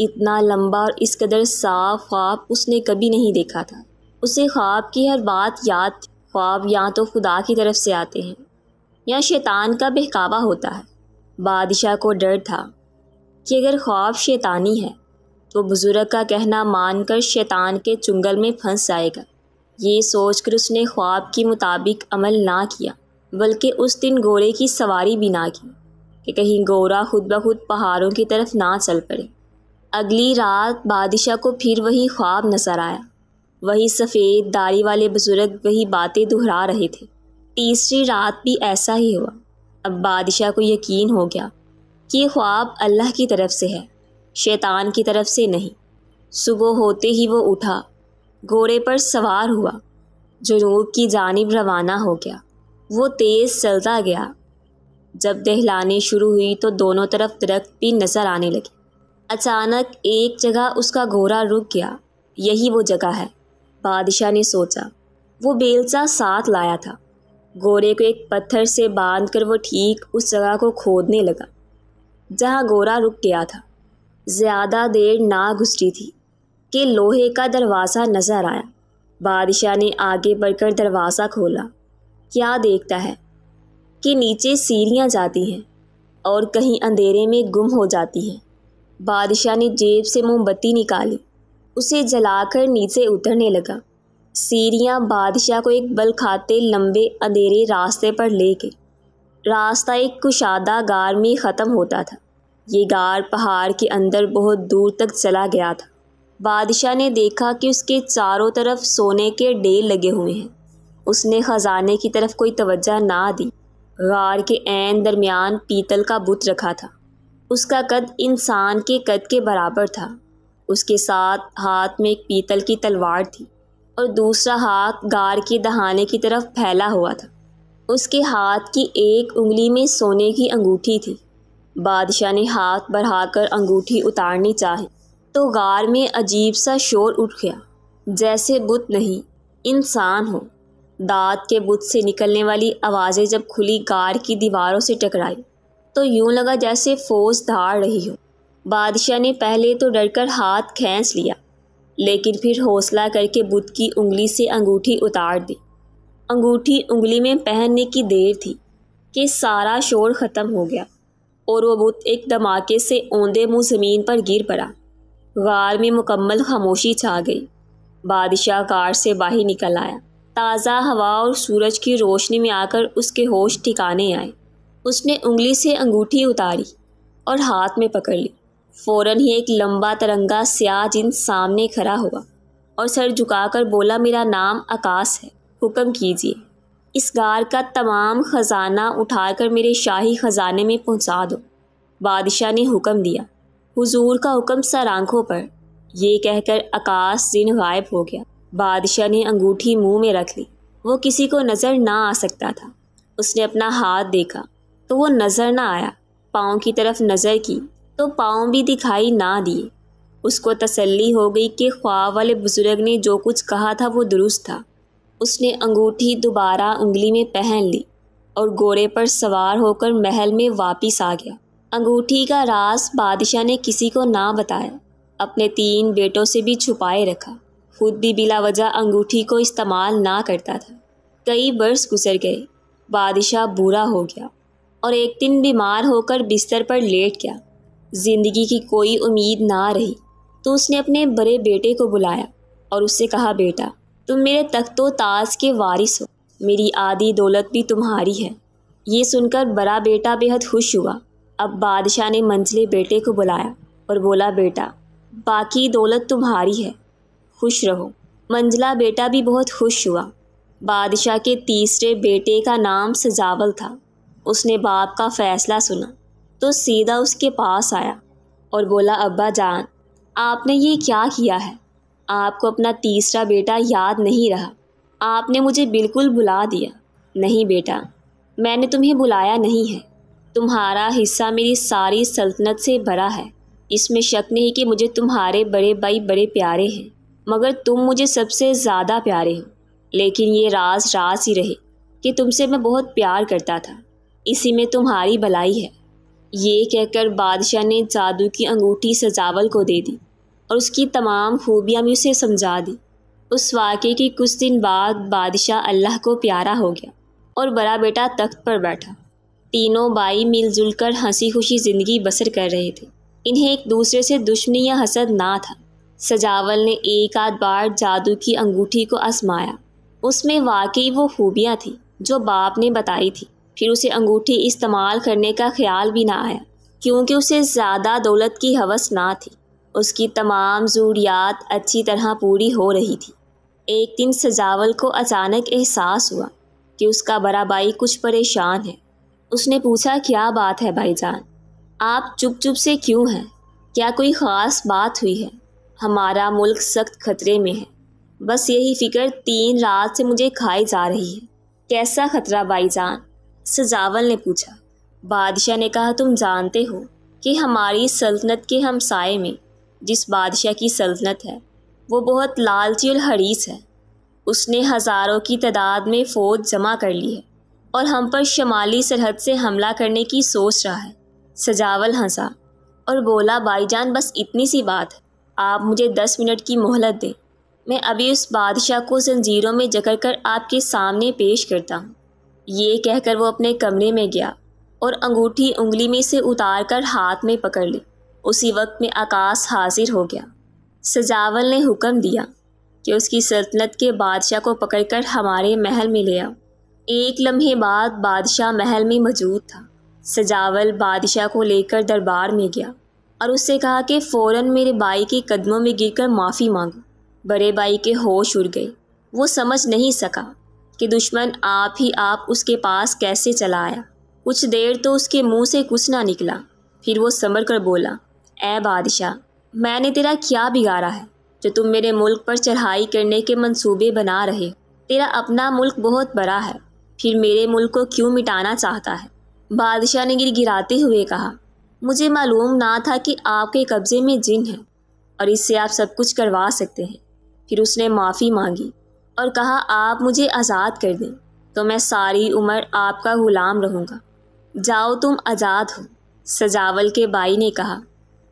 इतना लंबा और इस कदर साफ ख्वाब उसने कभी नहीं देखा था उसे ख्वाब की हर बात याद ख्वाब या तो खुदा की तरफ से आते हैं या शैतान का बहकावा होता है बादशाह को डर था कि अगर ख्वाब शैतानी है तो बुज़ुर्ग का कहना मानकर शैतान के चुंगल में फंस जाएगा ये सोचकर उसने ख्वाब के मुताबिक अमल ना किया बल्कि उस दिन घोड़े की सवारी भी ना की कि कहीं गोरा खुद ब खुद पहाड़ों की तरफ ना चल पड़े अगली रात बादशाह को फिर वही ख्वाब नजर आया वही सफ़ेद दाढ़ी वाले बुज़ुर्ग वही बातें दोहरा रहे थे तीसरी रात भी ऐसा ही हुआ अब बादशाह को यकीन हो गया कि ये ख्वाब अल्लाह की तरफ से है शैतान की तरफ से नहीं सुबह होते ही वो उठा घोड़े पर सवार हुआ रोग की जानब रवाना हो गया वो तेज़ चलता गया जब दहलाने शुरू हुई तो दोनों तरफ दरख्त भी नज़र आने लगे अचानक एक जगह उसका घोड़ा रुक गया यही वो जगह है बादशाह ने सोचा वो बेलचा साथ लाया था घोड़े को एक पत्थर से बांध कर वो ठीक उस जगह को खोदने लगा जहाँ घोड़ा रुक गया था ज़्यादा देर ना गुजरी थी कि लोहे का दरवाज़ा नज़र आया बादशाह ने आगे बढ़कर दरवाज़ा खोला क्या देखता है कि नीचे सीढ़ियाँ जाती हैं और कहीं अंधेरे में गुम हो जाती हैं बादशाह ने जेब से मोमबत्ती निकाली उसे जलाकर नीचे उतरने लगा सीरियाँ बादशाह को एक बल खाते लंबे अंधेरे रास्ते पर ले गए रास्ता एक कुशादा गार में ख़त्म होता था ये गार पहाड़ के अंदर बहुत दूर तक चला गया था बादशाह ने देखा कि उसके चारों तरफ सोने के डेल लगे हुए हैं उसने ख़जाने की तरफ कोई तवज्जा ना दी गार के एन दरमियान पीतल का बुत रखा था उसका कद इंसान के कद के बराबर था उसके साथ हाथ में एक पीतल की तलवार थी और दूसरा हाथ गार के दहाने की तरफ फैला हुआ था उसके हाथ की एक उंगली में सोने की अंगूठी थी बादशाह ने हाथ बढ़ाकर अंगूठी उतारनी चाही तो गार में अजीब सा शोर उठ गया जैसे बुत नहीं इंसान हो दांत के बुत से निकलने वाली आवाज़ें जब खुली गार की दीवारों से टकराई तो यूं लगा जैसे फौज धाड़ रही हो बादशाह ने पहले तो डरकर हाथ खेस लिया लेकिन फिर हौसला करके बुद्ध की उंगली से अंगूठी उतार दी अंगूठी उंगली में पहनने की देर थी कि सारा शोर ख़त्म हो गया और वो बुत एक धमाके से ओंधे मुंह ज़मीन पर गिर पड़ा गार में मुकम्मल खामोशी छा गई बादशाह कार से बाहर निकल आया ताज़ा हवा और सूरज की रोशनी में आकर उसके होश ठिकाने आए उसने उंगली से अंगूठी उतारी और हाथ में पकड़ ली फ़ौरन ही एक लंबा तरंगा स्याह जिन सामने खड़ा हुआ और सर झुकाकर बोला मेरा नाम आकाश है हुक्म कीजिए इस गार का तमाम ख़जाना उठाकर मेरे शाही ख़जाने में पहुंचा दो बादशाह ने हुक्म दिया हुजूर का हुक्म सर आंखों पर ये कहकर आकाश दिन गायब हो गया बादशाह ने अंगूठी मुंह में रख ली वो किसी को नज़र ना आ सकता था उसने अपना हाथ देखा तो वो नज़र ना आया पाँव की तरफ नज़र की तो पाँव भी दिखाई ना दिए उसको तसल्ली हो गई कि ख्वाब वाले बुज़ुर्ग ने जो कुछ कहा था वो दुरुस्त था उसने अंगूठी दोबारा उंगली में पहन ली और घोड़े पर सवार होकर महल में वापस आ गया अंगूठी का राज बादशाह ने किसी को ना बताया अपने तीन बेटों से भी छुपाए रखा खुद भी बिला वजह अंगूठी को इस्तेमाल ना करता था कई बर्स गुजर गए बादशाह बुरा हो गया और एक दिन बीमार होकर बिस्तर पर लेट गया ज़िंदगी की कोई उम्मीद ना रही तो उसने अपने बड़े बेटे को बुलाया और उससे कहा बेटा तुम मेरे तख्तो ताज के वारिस हो मेरी आधी दौलत भी तुम्हारी है ये सुनकर बड़ा बेटा बेहद खुश हुआ अब बादशाह ने मंझले बेटे को बुलाया और बोला बेटा बाकी दौलत तुम्हारी है खुश रहो मंझला बेटा भी बहुत खुश हुआ बादशाह के तीसरे बेटे का नाम सजावल था उसने बाप का फ़ैसला सुना तो सीधा उसके पास आया और बोला अब्बा जान आपने ये क्या किया है आपको अपना तीसरा बेटा याद नहीं रहा आपने मुझे बिल्कुल भुला दिया नहीं बेटा मैंने तुम्हें बुलाया नहीं है तुम्हारा हिस्सा मेरी सारी सल्तनत से भरा है इसमें शक नहीं कि मुझे तुम्हारे बड़े भाई बड़े प्यारे हैं मगर तुम मुझे सबसे ज़्यादा प्यारे हो लेकिन ये राज राज ही रहे कि तुमसे मैं बहुत प्यार करता था इसी में तुम्हारी भलाई है ये कहकर बादशाह ने जादू की अंगूठी सजावल को दे दी और उसकी तमाम खूबियाँ भी उसे समझा दी उस वाक़े के कुछ दिन बाद बादशाह अल्लाह को प्यारा हो गया और बड़ा बेटा तख्त पर बैठा तीनों भाई मिलजुल कर हंसी खुशी ज़िंदगी बसर कर रहे थे इन्हें एक दूसरे से दुश्मनी या हसद ना था सजावल ने एक आध बार जादू की अंगूठी को आजमाया उसमें वाकई वो खूबियाँ थी जो बाप ने बताई थी फिर उसे अंगूठी इस्तेमाल करने का ख्याल भी ना आया क्योंकि उसे ज़्यादा दौलत की हवस ना थी उसकी तमाम ज़रूरियात अच्छी तरह पूरी हो रही थी एक दिन सजावल को अचानक एहसास हुआ कि उसका बड़ा भाई कुछ परेशान है उसने पूछा क्या बात है भाईजान आप चुप चुप से क्यों हैं क्या कोई ख़ास बात हुई है हमारा मुल्क सख्त खतरे में है बस यही फ़िक्र तीन रात से मुझे खाई जा रही है कैसा खतरा भाईजान सजावल ने पूछा बादशाह ने कहा तुम जानते हो कि हमारी सल्तनत के हमसाए में जिस बादशाह की सल्तनत है वो बहुत लालची और हरीस है उसने हज़ारों की तादाद में फ़ौज जमा कर ली है और हम पर शमाली सरहद से हमला करने की सोच रहा है सजावल हंसा और बोला भाईजान बस इतनी सी बात है आप मुझे दस मिनट की मोहलत दें मैं अभी उस बादशाह को जंजीरों में जकड़ कर आपके सामने पेश करता हूँ ये कहकर वो अपने कमरे में गया और अंगूठी उंगली में से उतार कर हाथ में पकड़ ली उसी वक्त में आकाश हाजिर हो गया सजावल ने हुक्म दिया कि उसकी सल्तनत के बादशाह को पकड़कर हमारे महल में ले आओ एक लम्हे बाद बादशाह महल में मौजूद था सजावल बादशाह को लेकर दरबार में गया और उससे कहा कि फौरन मेरे बाई के कदमों में गिरकर माफ़ी मांगो बड़े बाई के होश उड़ गए वो समझ नहीं सका कि दुश्मन आप ही आप उसके पास कैसे चला आया कुछ देर तो उसके मुंह से कुछ ना निकला फिर वो संभर कर बोला ए बादशाह मैंने तेरा क्या बिगाड़ा है जो तुम मेरे मुल्क पर चढ़ाई करने के मंसूबे बना रहे तेरा अपना मुल्क बहुत बड़ा है फिर मेरे मुल्क को क्यों मिटाना चाहता है बादशाह ने गिर गिराते हुए कहा मुझे मालूम ना था कि आपके कब्ज़े में जिन है और इससे आप सब कुछ करवा सकते हैं फिर उसने माफ़ी मांगी और कहा आप मुझे आज़ाद कर दें तो मैं सारी उम्र आपका ग़ुलाम रहूँगा जाओ तुम आज़ाद हो सजावल के भाई ने कहा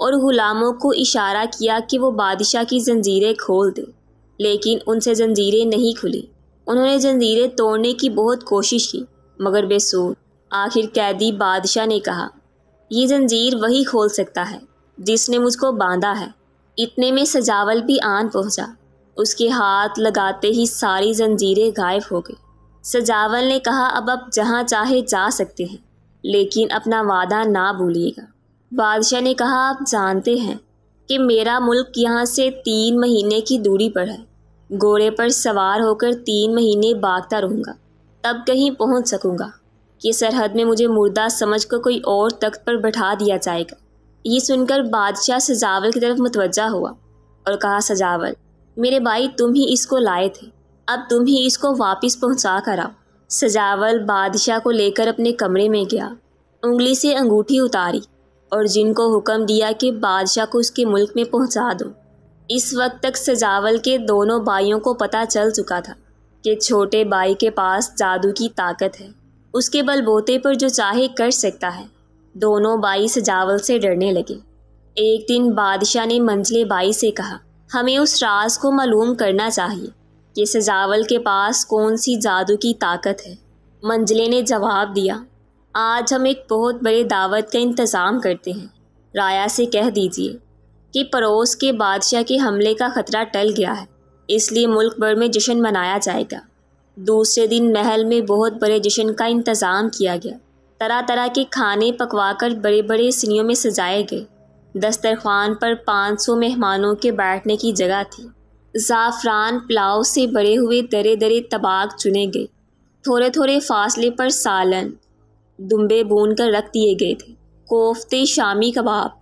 और ग़ुलामों को इशारा किया कि वो बादशाह की जंजीरें खोल दें लेकिन उनसे जंजीरें नहीं खुली उन्होंने जंजीरें तोड़ने की बहुत कोशिश की मगर बेसूर आखिर कैदी बादशाह ने कहा ये जंजीर वही खोल सकता है जिसने मुझको बांधा है इतने में सजावल भी आन पहुंचा उसके हाथ लगाते ही सारी जंजीरें गायब हो गई सजावल ने कहा अब आप जहाँ चाहे जा सकते हैं लेकिन अपना वादा ना भूलिएगा बादशाह ने कहा आप जानते हैं कि मेरा मुल्क यहाँ से तीन महीने की दूरी पर है घोड़े पर सवार होकर तीन महीने भागता रहूँगा तब कहीं पहुँच सकूँगा कि सरहद में मुझे मुर्दा समझ कर को कोई और तख्त पर बैठा दिया जाएगा ये सुनकर बादशाह सजावल की तरफ मुतवजा हुआ और कहा सजावल मेरे भाई तुम ही इसको लाए थे अब तुम ही इसको वापस पहुंचा कर आओ सजावल बादशाह को लेकर अपने कमरे में गया उंगली से अंगूठी उतारी और जिनको हुक्म दिया कि बादशाह को उसके मुल्क में पहुंचा दो इस वक्त तक सजावल के दोनों भाइयों को पता चल चुका था कि छोटे भाई के पास जादू की ताकत है उसके बलबोते पर जो चाहे कर सकता है दोनों भाई सजावल से डरने लगे एक दिन बादशाह ने मंजले भाई से कहा हमें उस राज को मालूम करना चाहिए कि सजावल के पास कौन सी जादू की ताकत है मंजले ने जवाब दिया आज हम एक बहुत बड़े दावत का इंतज़ाम करते हैं राया से कह दीजिए कि पड़ोस के बादशाह के हमले का ख़तरा टल गया है इसलिए मुल्क भर में जश्न मनाया जाएगा दूसरे दिन महल में बहुत बड़े जश्न का इंतज़ाम किया गया तरह तरह के खाने पकवाकर बड़े बड़े सीनियों में सजाए गए दस्तरखान पर पाँच सौ मेहमानों के बैठने की जगह थी ज़ाफ़रान पुलाव से बड़े हुए दरे दरे तबाक चुने गए थोड़े थोड़े फासले पर सालन दुम्बे बून कर रख दिए गए थे कोफ्ते शामी कबाब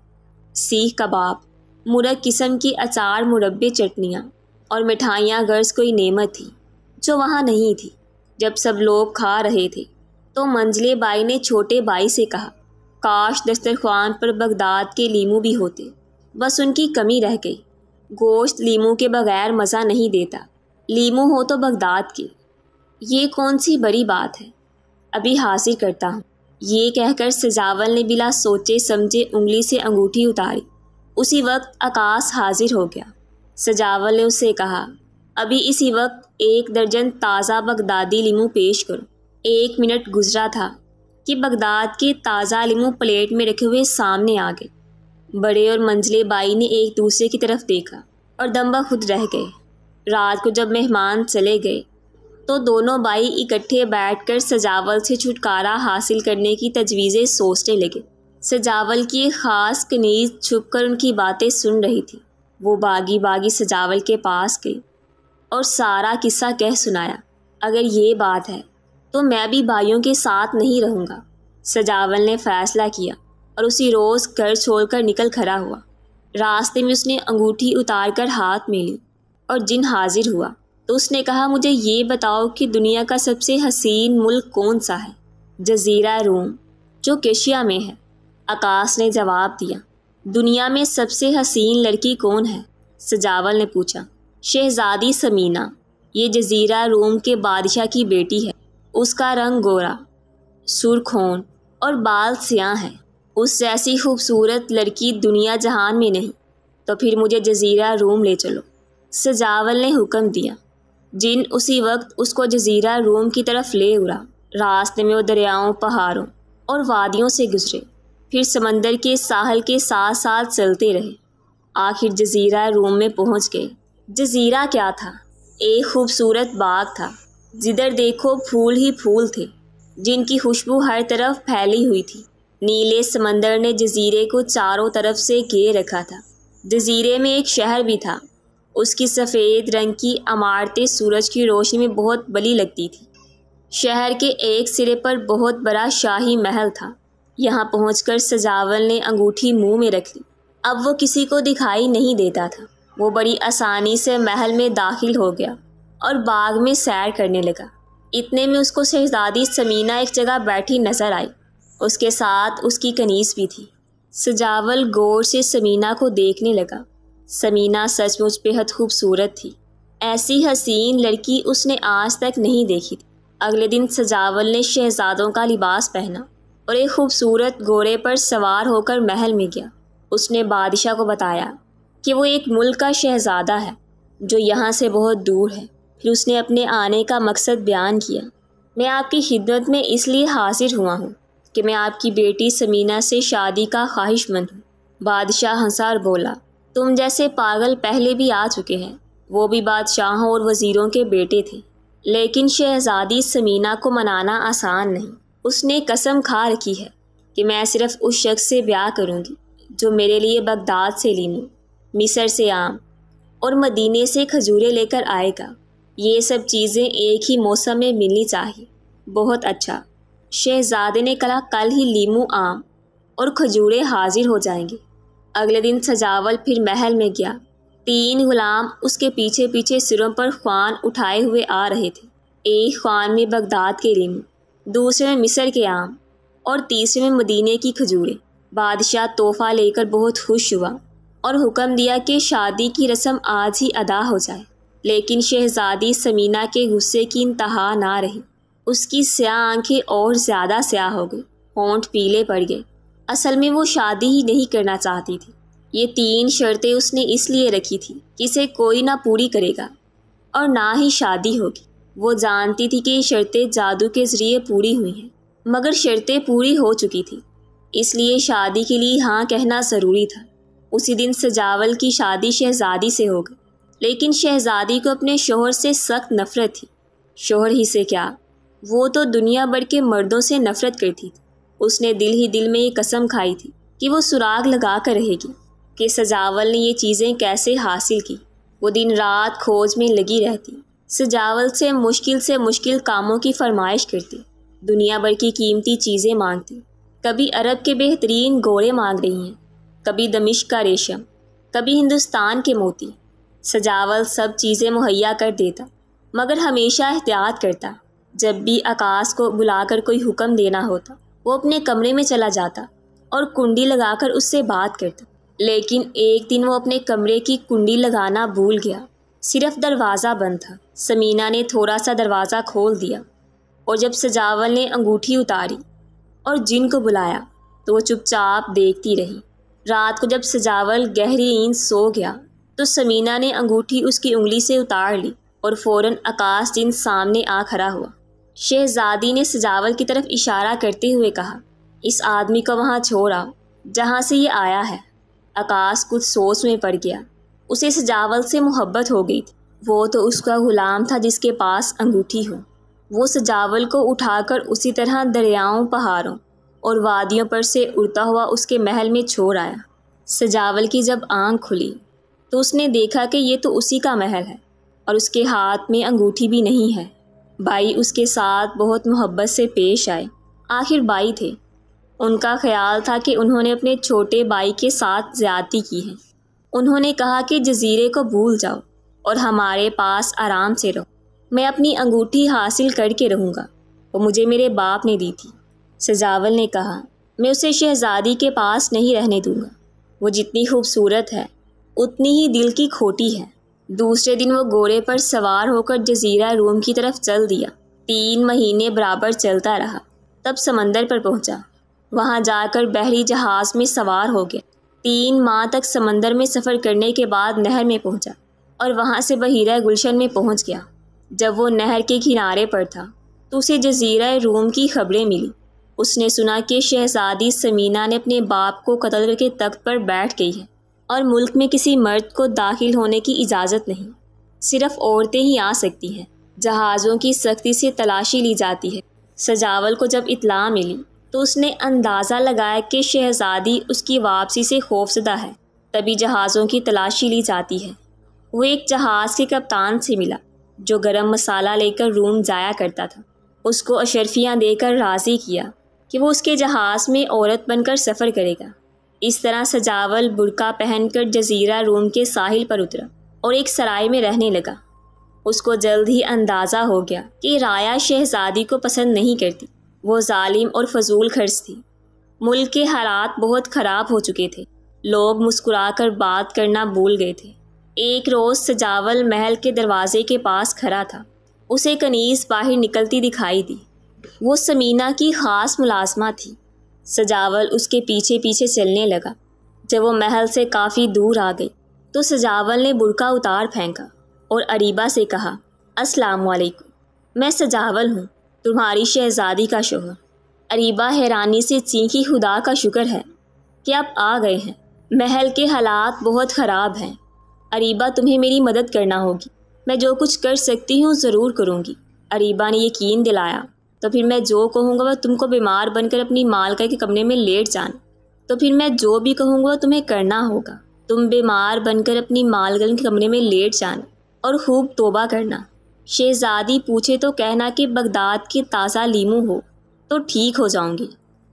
सीख कबाब मुरग किस्म की अचार मुरबे चटनियाँ और मिठाइयाँ गर्ज कोई नेमत थी जो वहाँ नहीं थी जब सब लोग खा रहे थे तो मंजले बाई ने छोटे बाई से कहा काश दस्तरखान पर बगदाद के लीमू भी होते बस उनकी कमी रह गई गोश्त लीमू के बगैर मज़ा नहीं देता लीमू हो तो बगदाद के ये कौन सी बड़ी बात है अभी हासिल करता हूँ ये कहकर सजावल ने बिला सोचे समझे उंगली से अंगूठी उतारी उसी वक्त आकाश हाजिर हो गया सजावल ने उसे कहा अभी इसी वक्त एक दर्जन ताज़ा बगदादी लीमू पेश करो एक मिनट गुजरा था कि बगदाद के ताज़ा लिमू प्लेट में रखे हुए सामने आ गए बड़े और मंजिले बाई ने एक दूसरे की तरफ देखा और दम्बा खुद रह गए रात को जब मेहमान चले गए तो दोनों बाई इकट्ठे बैठकर सजावल से छुटकारा हासिल करने की तजवीज़ें सोचने लगे सजावल की एक ख़ास कनीज छुप कर उनकी बातें सुन रही थी वो बागी बागी सजावल के पास गई और सारा किस्सा कह सुनाया अगर ये बात है तो मैं भी भाइयों के साथ नहीं रहूँगा सजावल ने फैसला किया और उसी रोज़ घर छोड़कर निकल खड़ा हुआ रास्ते में उसने अंगूठी उतार कर हाथ में ली और जिन हाजिर हुआ तो उसने कहा मुझे ये बताओ कि दुनिया का सबसे हसीन मुल्क कौन सा है जजीरा रोम जो केशिया में है आकाश ने जवाब दिया दुनिया में सबसे हसीन लड़की कौन है सजावल ने पूछा शहजादी समीना ये जजीरा रोम के बादशाह की बेटी है उसका रंग गोरा सुरखोन और बाल स्याह हैं उस जैसी खूबसूरत लड़की दुनिया जहान में नहीं तो फिर मुझे जजीरा रूम ले चलो सजावल ने हुक्म दिया जिन उसी वक्त उसको जजीरा रूम की तरफ ले उड़ा रास्ते में वो दरियाओं पहाड़ों और वादियों से गुजरे फिर समंदर के साहल के साथ साथ चलते रहे आखिर जजीरा रूम में पहुंच गए जजीरा क्या था एक खूबसूरत बाग था जिधर देखो फूल ही फूल थे जिनकी खुशबू हर तरफ फैली हुई थी नीले समंदर ने जजीरे को चारों तरफ से घेर रखा था जजीरे में एक शहर भी था उसकी सफ़ेद रंग की इमारतें सूरज की रोशनी में बहुत बली लगती थी शहर के एक सिरे पर बहुत बड़ा शाही महल था यहाँ पहुँच सजावल ने अंगूठी मुंह में रख ली अब वो किसी को दिखाई नहीं देता था वो बड़ी आसानी से महल में दाखिल हो गया और बाग में सैर करने लगा इतने में उसको शहजादी समीना एक जगह बैठी नजर आई उसके साथ उसकी कनीस भी थी सजावल गौर से समीना को देखने लगा समीना सचमुच बेहद खूबसूरत थी ऐसी हसीन लड़की उसने आज तक नहीं देखी थी अगले दिन सजावल ने शहजादों का लिबास पहना और एक खूबसूरत घोड़े पर सवार होकर महल में गया उसने बादशाह को बताया कि वो एक मुल्क का शहजादा है जो यहाँ से बहुत दूर है फिर उसने अपने आने का मकसद बयान किया मैं आपकी खिदमत में इसलिए हाजिर हुआ हूँ कि मैं आपकी बेटी समीना से शादी का ख्वाहिशमंद हूँ बादशाह हंसार बोला तुम जैसे पागल पहले भी आ चुके हैं वो भी बादशाहों और वज़ीरों के बेटे थे लेकिन शहज़ादी समीना को मनाना आसान नहीं उसने कसम खा रखी है कि मैं सिर्फ़ उस शख्स से ब्याह करूँगी जो मेरे लिए बगदाद से लीमू मिसर से आम और मदीने से खजूरें लेकर आएगा ये सब चीज़ें एक ही मौसम में मिलनी चाहिए बहुत अच्छा शहजादे ने कहा कल ही लीमू आम और खजूरें हाजिर हो जाएंगे अगले दिन सजावल फिर महल में गया तीन गुलाम उसके पीछे पीछे सिरों पर ख्वान उठाए हुए आ रहे थे एक ख्वान में बगदाद के लीमू दूसरे में मिसर के आम और तीसरे में मदीने की खजूरें बादशाह तोहफा लेकर बहुत खुश हुआ और हुक्म दिया कि शादी की रस्म आज ही अदा हो जाए लेकिन शहज़ादी समीना के गुस्से की इंतहा ना रही उसकी स्याह आंखें और ज़्यादा स्याह हो गई होंठ पीले पड़ गए असल में वो शादी ही नहीं करना चाहती थी ये तीन शर्तें उसने इसलिए रखी थी कि इसे कोई ना पूरी करेगा और ना ही शादी होगी वो जानती थी कि ये शर्तें जादू के ज़रिए पूरी हुई हैं मगर शर्तें पूरी हो चुकी थी इसलिए शादी के लिए हाँ कहना ज़रूरी था उसी दिन सजावल की शादी शहजादी से हो गई लेकिन शहज़ादी को अपने शोहर से सख्त नफ़रत थी शोहर ही से क्या वो तो दुनिया भर के मर्दों से नफ़रत करती थी उसने दिल ही दिल में ये कसम खाई थी कि वो सुराग लगा कर रहेगी कि सजावल ने ये चीज़ें कैसे हासिल की वो दिन रात खोज में लगी रहती सजावल से मुश्किल से मुश्किल कामों की फरमाइश करती दुनिया भर की कीमती चीज़ें मांगती कभी अरब के बेहतरीन घोड़े मांग रही हैं कभी दमिश का रेशम कभी हिंदुस्तान के मोती सजावल सब चीज़ें मुहैया कर देता मगर हमेशा एहतियात करता जब भी आकाश को बुलाकर कोई हुक्म देना होता वो अपने कमरे में चला जाता और कुंडी लगाकर उससे बात करता लेकिन एक दिन वो अपने कमरे की कुंडी लगाना भूल गया सिर्फ दरवाज़ा बंद था समीना ने थोड़ा सा दरवाज़ा खोल दिया और जब सजावल ने अंगूठी उतारी और जिन को बुलाया तो वो चुपचाप देखती रही रात को जब सजावल गहरी नींद सो गया तो समीना ने अंगूठी उसकी उंगली से उतार ली और फौरन आकाश दिन सामने आ खड़ा हुआ शहजादी ने सजावल की तरफ इशारा करते हुए कहा इस आदमी को वहाँ छोड़ आओ जहाँ से ये आया है आकाश कुछ सोच में पड़ गया उसे सजावल से मोहब्बत हो गई थी वो तो उसका गुलाम था जिसके पास अंगूठी हो वो सजावल को उठाकर उसी तरह दरियाओं पहाड़ों और वादियों पर से उड़ता हुआ उसके महल में छोड़ आया सजावल की जब आंख खुली तो उसने देखा कि ये तो उसी का महल है और उसके हाथ में अंगूठी भी नहीं है बाई उसके साथ बहुत मोहब्बत से पेश आए आखिर बाई थे उनका ख्याल था कि उन्होंने अपने छोटे बाई के साथ ज़्यादती की है उन्होंने कहा कि जजीरे को भूल जाओ और हमारे पास आराम से रहो मैं अपनी अंगूठी हासिल करके रहूँगा वो मुझे मेरे बाप ने दी थी सजावल ने कहा मैं उसे शहज़ादी के पास नहीं रहने दूँगा वो जितनी खूबसूरत है उतनी ही दिल की खोटी है दूसरे दिन वो घोड़े पर सवार होकर जजीरा रूम की तरफ चल दिया तीन महीने बराबर चलता रहा तब समंदर पर पहुंचा वहां जाकर बहरी जहाज में सवार हो गया तीन माह तक समंदर में सफ़र करने के बाद नहर में पहुंचा और वहां से बहीरा गुलशन में पहुंच गया जब वो नहर के किनारे पर था तो उसे जजीरा रूम की खबरें मिली उसने सुना कि शहजादी समीना ने अपने बाप को कतल करके तख्त पर बैठ गई है और मुल्क में किसी मर्द को दाखिल होने की इजाज़त नहीं सिर्फ औरतें ही आ सकती हैं जहाज़ों की सख्ती से तलाशी ली जाती है सजावल को जब इतला मिली तो उसने अंदाज़ा लगाया कि शहजादी उसकी वापसी से खौफजदा है तभी जहाज़ों की तलाशी ली जाती है वो एक जहाज़ के कप्तान से मिला जो गरम मसाला लेकर रूम जाया करता था उसको अशरफियाँ देकर राज़ी किया कि वो उसके जहाज़ में औरत बनकर सफ़र करेगा इस तरह सजावल बुरका पहनकर जजीरा रोम के साहिल पर उतरा और एक सराय में रहने लगा उसको जल्द ही अंदाज़ा हो गया कि राया शहजादी को पसंद नहीं करती वो जालिम और फजूल खर्च थी मुल्क के हालात बहुत ख़राब हो चुके थे लोग मुस्कुरा कर बात करना भूल गए थे एक रोज़ सजावल महल के दरवाजे के पास खड़ा था उसे कनीज़ बाहर निकलती दिखाई दी वो समीना की ख़ास मुलाजमा थी सजावल उसके पीछे पीछे चलने लगा जब वो महल से काफ़ी दूर आ गई तो सजावल ने बुरका उतार फेंका और अरीबा से कहा अस्सलाम वालेकुम मैं सजावल हूँ तुम्हारी शहजादी का शोहर अरीबा हैरानी से चीखी खुदा का शुक्र है कि आप आ गए हैं महल के हालात बहुत ख़राब हैं अरीबा तुम्हें मेरी मदद करना होगी मैं जो कुछ कर सकती हूँ ज़रूर करूँगी अरीबा ने यकीन दिलाया तो फिर मैं जो कहूँगा वह तुमको बीमार बनकर अपनी मालका के कमरे में लेट जाना तो फिर मैं जो भी कहूँगा वह तुम्हें करना होगा तुम बीमार बनकर अपनी मालगन के कमरे में लेट जाना और खूब तोबा करना शहजादी पूछे तो कहना कि बगदाद की ताज़ा लीमू हो तो ठीक हो जाऊंगी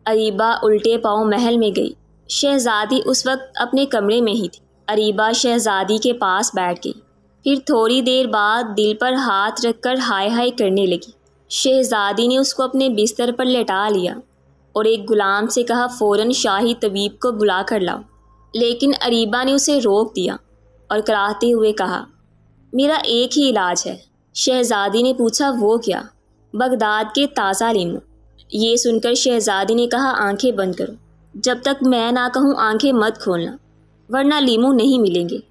अरीबा उल्टे पाँव महल में गई शहजादी उस वक्त अपने कमरे में ही थी अरीबा शहजादी के पास बैठ गई फिर थोड़ी देर बाद दिल पर हाथ रखकर हाय हाय करने लगी शहजादी ने उसको अपने बिस्तर पर लेटा लिया और एक गुलाम से कहा फ़ौरन शाही तबीब को बुला कर लाओ लेकिन अरीबा ने उसे रोक दिया और कराहते हुए कहा मेरा एक ही इलाज है शहजादी ने पूछा वो क्या बगदाद के ताज़ा लीम ये सुनकर शहजादी ने कहा आंखें बंद करो जब तक मैं ना कहूँ आंखें मत खोलना वरना लीमू नहीं मिलेंगे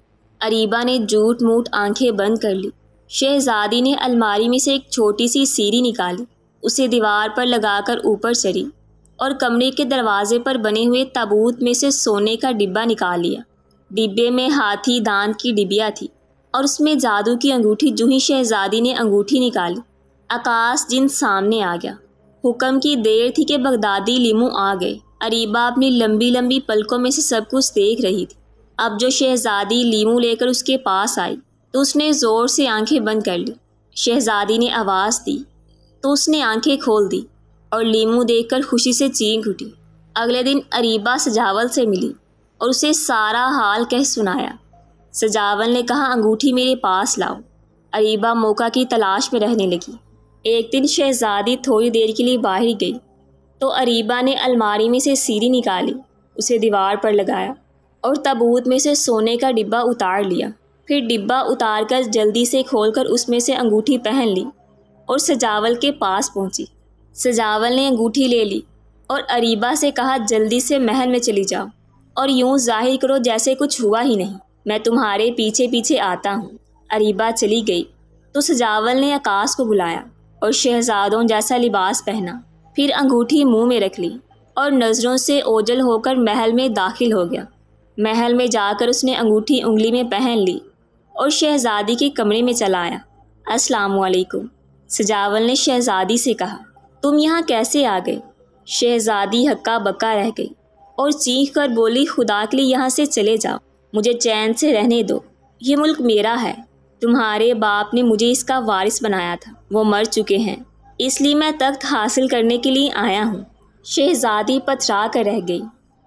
अरीबा ने झूठ मूट आंखें बंद कर ली शहजादी ने अलमारी में से एक छोटी सी सीढ़ी निकाली उसे दीवार पर लगाकर ऊपर चढ़ी और कमरे के दरवाजे पर बने हुए ताबूत में से सोने का डिब्बा निकाल लिया डिब्बे में हाथी दांत की डिबिया थी और उसमें जादू की अंगूठी जूही शहजादी ने अंगूठी निकाली आकाश जिन सामने आ गया हुक्म की देर थी कि बगदादी लिमू आ गए अरीबा अपनी लंबी लंबी पलकों में से सब कुछ देख रही थी अब जो शहजादी लीमू लेकर उसके पास आई तो उसने ज़ोर से आंखें बंद कर ली शहजादी ने आवाज़ दी तो उसने आंखें खोल दी और लीमू देखकर खुशी से चीख उठी अगले दिन अरीबा सजावल से मिली और उसे सारा हाल कह सुनाया सजावल ने कहा अंगूठी मेरे पास लाओ अरीबा मौका की तलाश में रहने लगी एक दिन शहजादी थोड़ी देर के लिए बाहर गई तो अरीबा ने अलमारी में से सीरी निकाली उसे दीवार पर लगाया और तबूत में से सोने का डिब्बा उतार लिया फिर डिब्बा उतारकर जल्दी से खोलकर उसमें से अंगूठी पहन ली और सजावल के पास पहुंची सजावल ने अंगूठी ले ली और अरीबा से कहा जल्दी से महल में चली जाओ और यूं जाहिर करो जैसे कुछ हुआ ही नहीं मैं तुम्हारे पीछे पीछे आता हूँ अरीबा चली गई तो सजावल ने आकाश को बुलाया और शहजादों जैसा लिबास पहना फिर अंगूठी मुंह में रख ली और नज़रों से ओझल होकर महल में दाखिल हो गया महल में जाकर उसने अंगूठी उंगली में पहन ली और शहज़ादी के कमरे में चला आया अस्सलाम वालेकुम सजावल ने शहज़ादी से कहा तुम यहाँ कैसे आ गए शहज़ादी हक्का बक्का रह गई और चीख कर बोली खुदा के लिए यहाँ से चले जाओ मुझे चैन से रहने दो ये मुल्क मेरा है तुम्हारे बाप ने मुझे इसका वारिस बनाया था वो मर चुके हैं इसलिए मैं तख्त हासिल करने के लिए आया हूँ शहज़ादी पथरा कर रह गई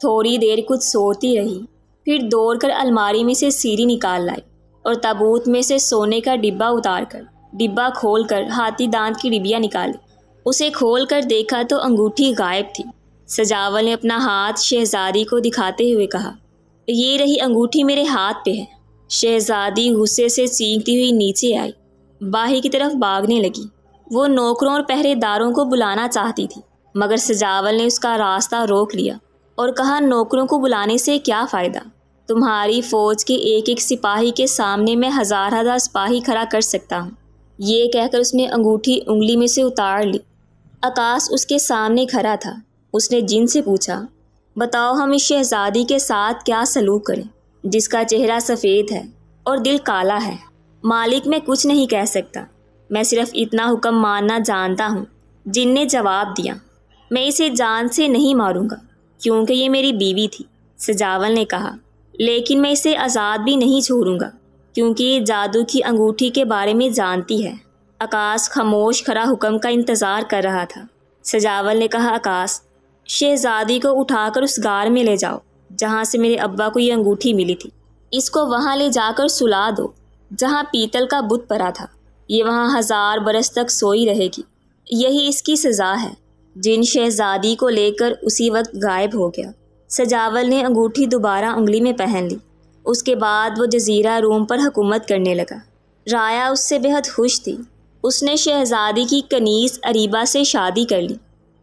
थोड़ी देर कुछ सोती रही फिर दौड़ कर अलमारी में से सीरी निकाल लाई और ताबूत में से सोने का डिब्बा उतार कर डिब्बा खोल कर हाथी दांत की डिबिया निकाली उसे खोल कर देखा तो अंगूठी गायब थी सजावल ने अपना हाथ शहजादी को दिखाते हुए कहा ये रही अंगूठी मेरे हाथ पे है शहजादी गुस्से से चीखती हुई नीचे आई बाहर की तरफ भागने लगी वो नौकरों और पहरेदारों को बुलाना चाहती थी मगर सजावल ने उसका रास्ता रोक लिया और कहा नौकरों को बुलाने से क्या फ़ायदा तुम्हारी फ़ौज के एक एक सिपाही के सामने मैं हज़ार हज़ार सिपाही खड़ा कर सकता हूँ ये कहकर उसने अंगूठी उंगली में से उतार ली आकाश उसके सामने खड़ा था उसने जिन से पूछा बताओ हम इस शहजादी के साथ क्या सलूक करें जिसका चेहरा सफ़ेद है और दिल काला है मालिक मैं कुछ नहीं कह सकता मैं सिर्फ इतना हुक्म मानना जानता हूँ जिन ने जवाब दिया मैं इसे जान से नहीं मारूंगा क्योंकि ये मेरी बीवी थी सजावल ने कहा लेकिन मैं इसे आज़ाद भी नहीं छोड़ूंगा क्योंकि जादू की अंगूठी के बारे में जानती है आकाश खामोश खड़ा हुक्म का इंतज़ार कर रहा था सजावल ने कहा आकाश शहजादी को उठाकर उस गार में ले जाओ जहाँ से मेरे अब्बा को ये अंगूठी मिली थी इसको वहाँ ले जाकर सुला दो जहाँ पीतल का बुत पड़ा था ये वहाँ हज़ार बरस तक सोई रहेगी यही इसकी सज़ा है जिन शहजादी को लेकर उसी वक्त गायब हो गया सजावल ने अंगूठी दोबारा उंगली में पहन ली उसके बाद वो जजीरा रूम पर हुकूमत करने लगा राया उससे बेहद खुश थी उसने शहजादी की कनीस अरीबा से शादी कर ली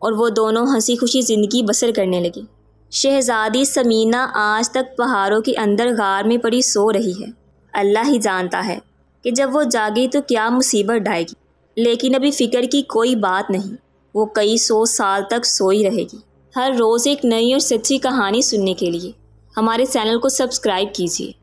और वो दोनों हंसी खुशी ज़िंदगी बसर करने लगी शहजादी समीना आज तक पहाड़ों के अंदर गार में पड़ी सो रही है अल्लाह ही जानता है कि जब वो जागी तो क्या मुसीबत डाएगी लेकिन अभी फ़िक्र की कोई बात नहीं वो कई सौ साल तक सोई रहेगी हर रोज़ एक नई और सच्ची कहानी सुनने के लिए हमारे चैनल को सब्सक्राइब कीजिए